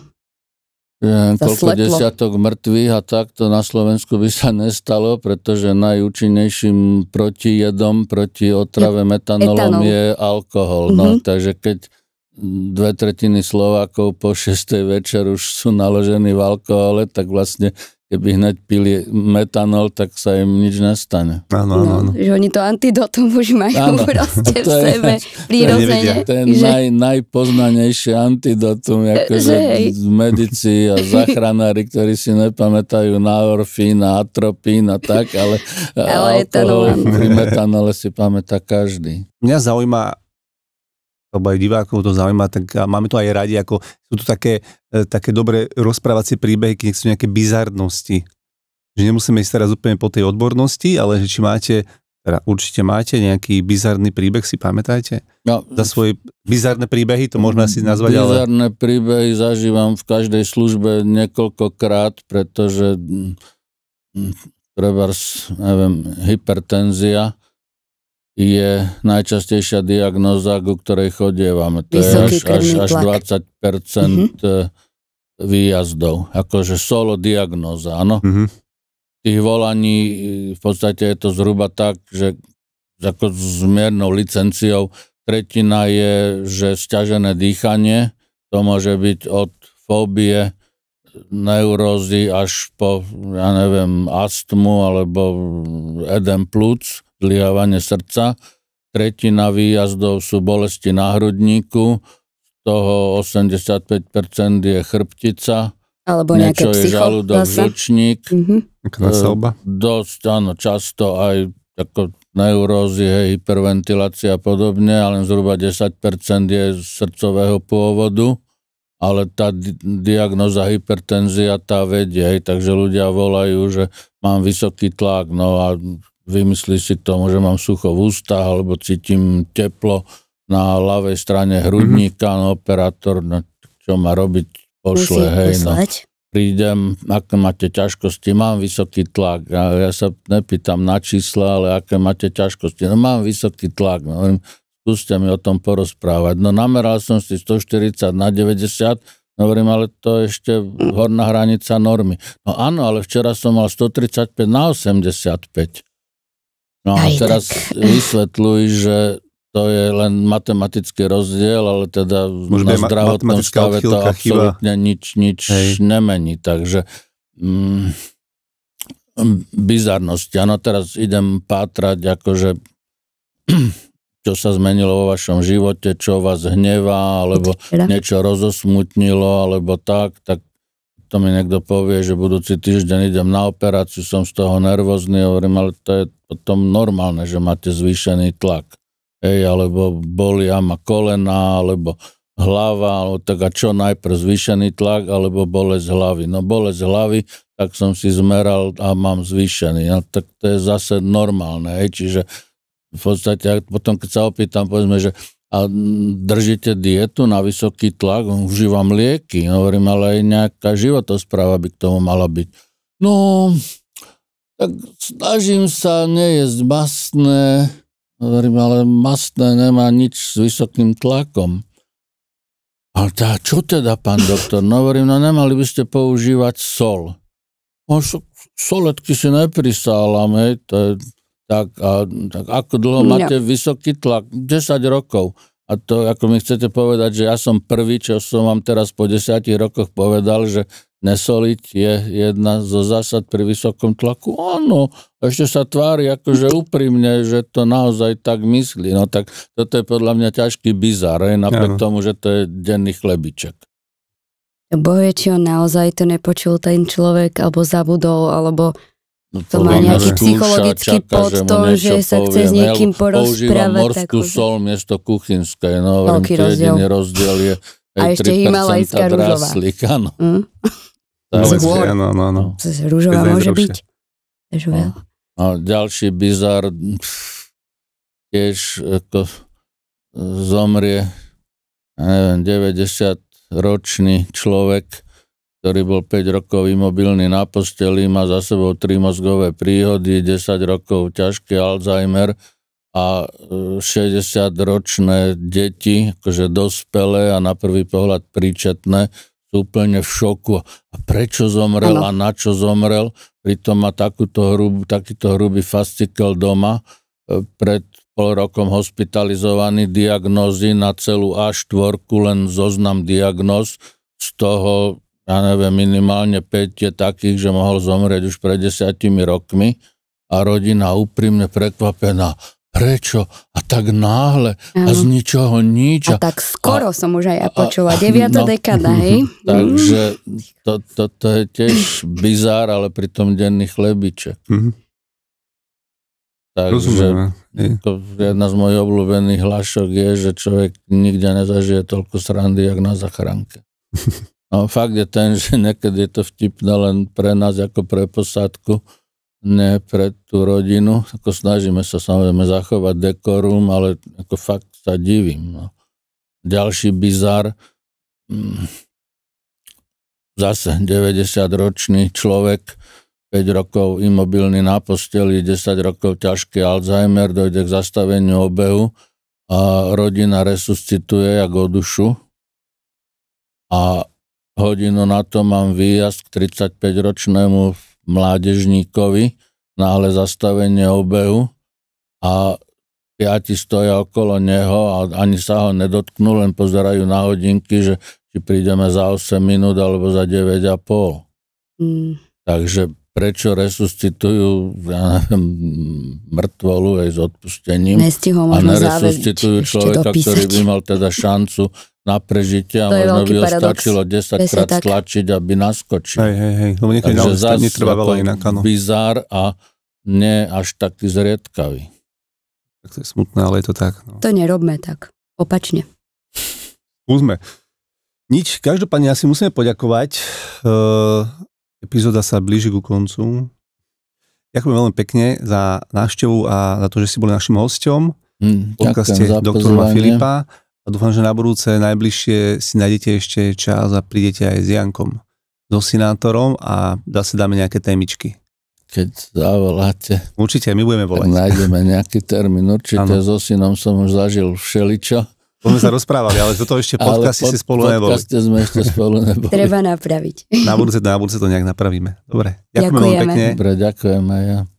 neviem, koľko desiatok mŕtvych a tak, to na Slovensku by sa nestalo, pretože najúčinnejším protijedom proti otrave metanolom Etanol. je alkohol. Mm-hmm. No, mhm. takže keď dve tretiny Slovákov po šestej večer už sú naložení v alkohole, tak vlastne keby hneď pili metanol, tak sa im nič nestane. Áno, áno, no, áno. že oni to antidotum už majú ano. proste v sebe, prírodzene. To je že... naj, najpoznanejšie antidotum, akože medici a zachranári, ktorí si nepamätajú na orfín a atropín a tak, ale, ale alkohol pri metanole si pamätá každý. Mňa zaujíma, lebo aj divákov to zaujíma, tak a máme to aj radi, ako sú to také, e, také dobré rozprávacie príbehy, keď sú nejaké bizarnosti. Že nemusíme ísť teraz úplne po tej odbornosti, ale že či máte, teda určite máte nejaký bizarný príbeh, si pamätáte? No, Za svoje bizarné príbehy, to môžeme asi nazvať, bizarné ale... Bizarné príbehy zažívam v každej službe niekoľkokrát, pretože mm, mm, trebárs, neviem, hypertenzia, je najčastejšia diagnóza, ku ktorej chodievame. To Vysoký je až, až, až 20% uh-huh. Mhm. Eh, výjazdov. Akože solo diagnóza, áno. Uh-huh. Tých volaní eh, v podstate je to zhruba tak, že ako s miernou licenciou tretina je, že sťažené dýchanie, to môže byť od fóbie, neurózy až po, ja neviem, astmu alebo eh, edem plúc zlyhávanie srdca, tretina výjazdov sú bolesti na hrudníku, z toho 85% je chrbtica, alebo niečo je žalúdok, žlčník. Mm-hmm. E, dosť, áno, často aj ako neurózy, hej, hyperventilácia a podobne, ale zhruba 10% je srdcového pôvodu, ale tá di- diagnoza hypertenzia tá vedie, hej, takže ľudia volajú, že mám vysoký tlak, no a Vymyslí si to, tomu, že mám sucho v ústach, alebo cítim teplo na ľavej strane hrudníka, mm-hmm. no operátor, no, čo má robiť, pošle, Musí hej, no. poslať. no prídem, aké máte ťažkosti, mám vysoký tlak. Ja, ja sa nepýtam na čísla, ale aké máte ťažkosti. No mám vysoký tlak, no skúste mi o tom porozprávať. No nameral som si 140 na 90, no hovorím, ale to je ešte horná hranica normy. No áno, ale včera som mal 135 na 85. No a Aj, teraz tak. vysvetľuj, že to je len matematický rozdiel, ale teda Môže na zdravotnom stave to absolútne nič, nič nemení. Takže mm, mm bizarnosť. Áno, teraz idem pátrať, akože čo sa zmenilo vo vašom živote, čo vás hnevá, alebo niečo rozosmutnilo, alebo tak, tak to mi niekto povie, že budúci týždeň idem na operáciu, som z toho nervózny, hovorím, ale to je potom normálne, že máte zvýšený tlak. Ej, alebo bolia ma kolena, alebo hlava, alebo tak a čo najprv zvýšený tlak, alebo bolesť hlavy. No bolesť hlavy, tak som si zmeral a mám zvýšený. No tak to je zase normálne, Ej, čiže v podstate potom, keď sa opýtam, povedzme, že a držíte dietu na vysoký tlak, užívam lieky. Hovorím, ale aj nejaká životospráva by k tomu mala byť. No, tak snažím sa nejesť masné, hovorím, ale masné nemá nič s vysokým tlakom. Ale tá, čo teda, pán doktor? No hovorím, no nemali by ste používať sol. No, soletky si neprisálam, hej, to je tak, a, tak ako dlho no. máte vysoký tlak? 10 rokov. A to, ako mi chcete povedať, že ja som prvý, čo som vám teraz po 10 rokoch povedal, že nesoliť je jedna zo zásad pri vysokom tlaku. Áno, ešte sa tvári akože úprimne, že to naozaj tak myslí. No tak toto je podľa mňa ťažký bizar, aj napriek ano. tomu, že to je denný chlebiček. Boje, či on naozaj to nepočul ten človek, alebo zabudol, alebo No to, to má nejaký psychologický čaká, pod že, že sa poviem, chce s niekým porozprávať. morskú tak... sol miesto kuchynskej. No, hovorím, to jediný rozdiel je a ešte himalajská rúžová. Áno. Mm? Skôr. Áno, áno, áno. No. Rúžová môže byť. A, no. a ďalší bizar tiež ako e, zomrie neviem, 90 ročný človek ktorý bol 5 rokov imobilný na posteli, má za sebou 3 mozgové príhody, 10 rokov ťažký Alzheimer a 60-ročné e, deti, akože dospelé a na prvý pohľad príčetné, sú úplne v šoku. A prečo zomrel ano. a na čo zomrel? Pritom má takúto hrub, takýto hrubý fascikel doma, e, pred pol rokom hospitalizovaný, diagnózy na celú A4, len zoznam diagnóz, z toho ja neviem, minimálne 5 je takých, že mohol zomrieť už pred desiatimi rokmi a rodina úprimne prekvapená, prečo a tak náhle a z ničoho nič. A, tak skoro a, som už aj ja počula, 9. No, dekada, hej? Takže toto mhm. to, to je tiež bizár, ale pritom denný chlebiček. Mhm. Takže to jedna z mojich obľúbených hlášok je, že človek nikde nezažije toľko srandy, jak na zachránke. A no, fakt je ten, že niekedy je to vtipné len pre nás ako pre posádku, ne pre tú rodinu. Ako snažíme sa samozrejme zachovať dekorum, ale ako fakt sa divím. No. Ďalší bizar, mm, zase 90-ročný človek, 5 rokov imobilný na posteli, 10 rokov ťažký Alzheimer, dojde k zastaveniu obehu a rodina resuscituje ako dušu. A Hodinu na to mám výjazd k 35-ročnému mládežníkovi, náhle zastavenie obehu a piati stoja okolo neho a ani sa ho nedotknú, len pozerajú na hodinky, že či prídeme za 8 minút alebo za 9,5. Mm. Takže prečo resuscitujú ja neviem, mŕtvolu aj s odpustením Nestihol a neresuscitujú človeka, dopísať. ktorý by mal teda šancu na prežitie a možno by ho stačilo 10 krát tak. stlačiť, aby naskočil. Hej, hej, hej, lebo niekedy naozaj netrvá inak. Bizár a nie až taký zriedkavý. Tak to je smutné, ale je to tak. No. To nerobme tak, opačne. Skúsme. Nič, každopádne asi musíme poďakovať. Eh, Epizóda sa blíži ku koncu. Ďakujem veľmi pekne za návštevu a za to, že ste boli našim hostom. Mm, hm, podcaste doktora Filipa. A dúfam, že na budúce najbližšie si nájdete ešte čas a prídete aj s Jankom, so sinátorom a zase dáme nejaké témičky. Keď zavoláte. Určite, my budeme volať. Nájdeme nejaký termín, určite ano. so synom som už zažil všeličo. To sme sa rozprávali, ale toto ešte podcasty pod, si spolu neboli. sme ešte spolu neboli. Treba napraviť. Na budúce, na budúce to nejak napravíme. Dobre. Ďakujem ďakujeme. pekne. Dobre, ďakujem aj ja.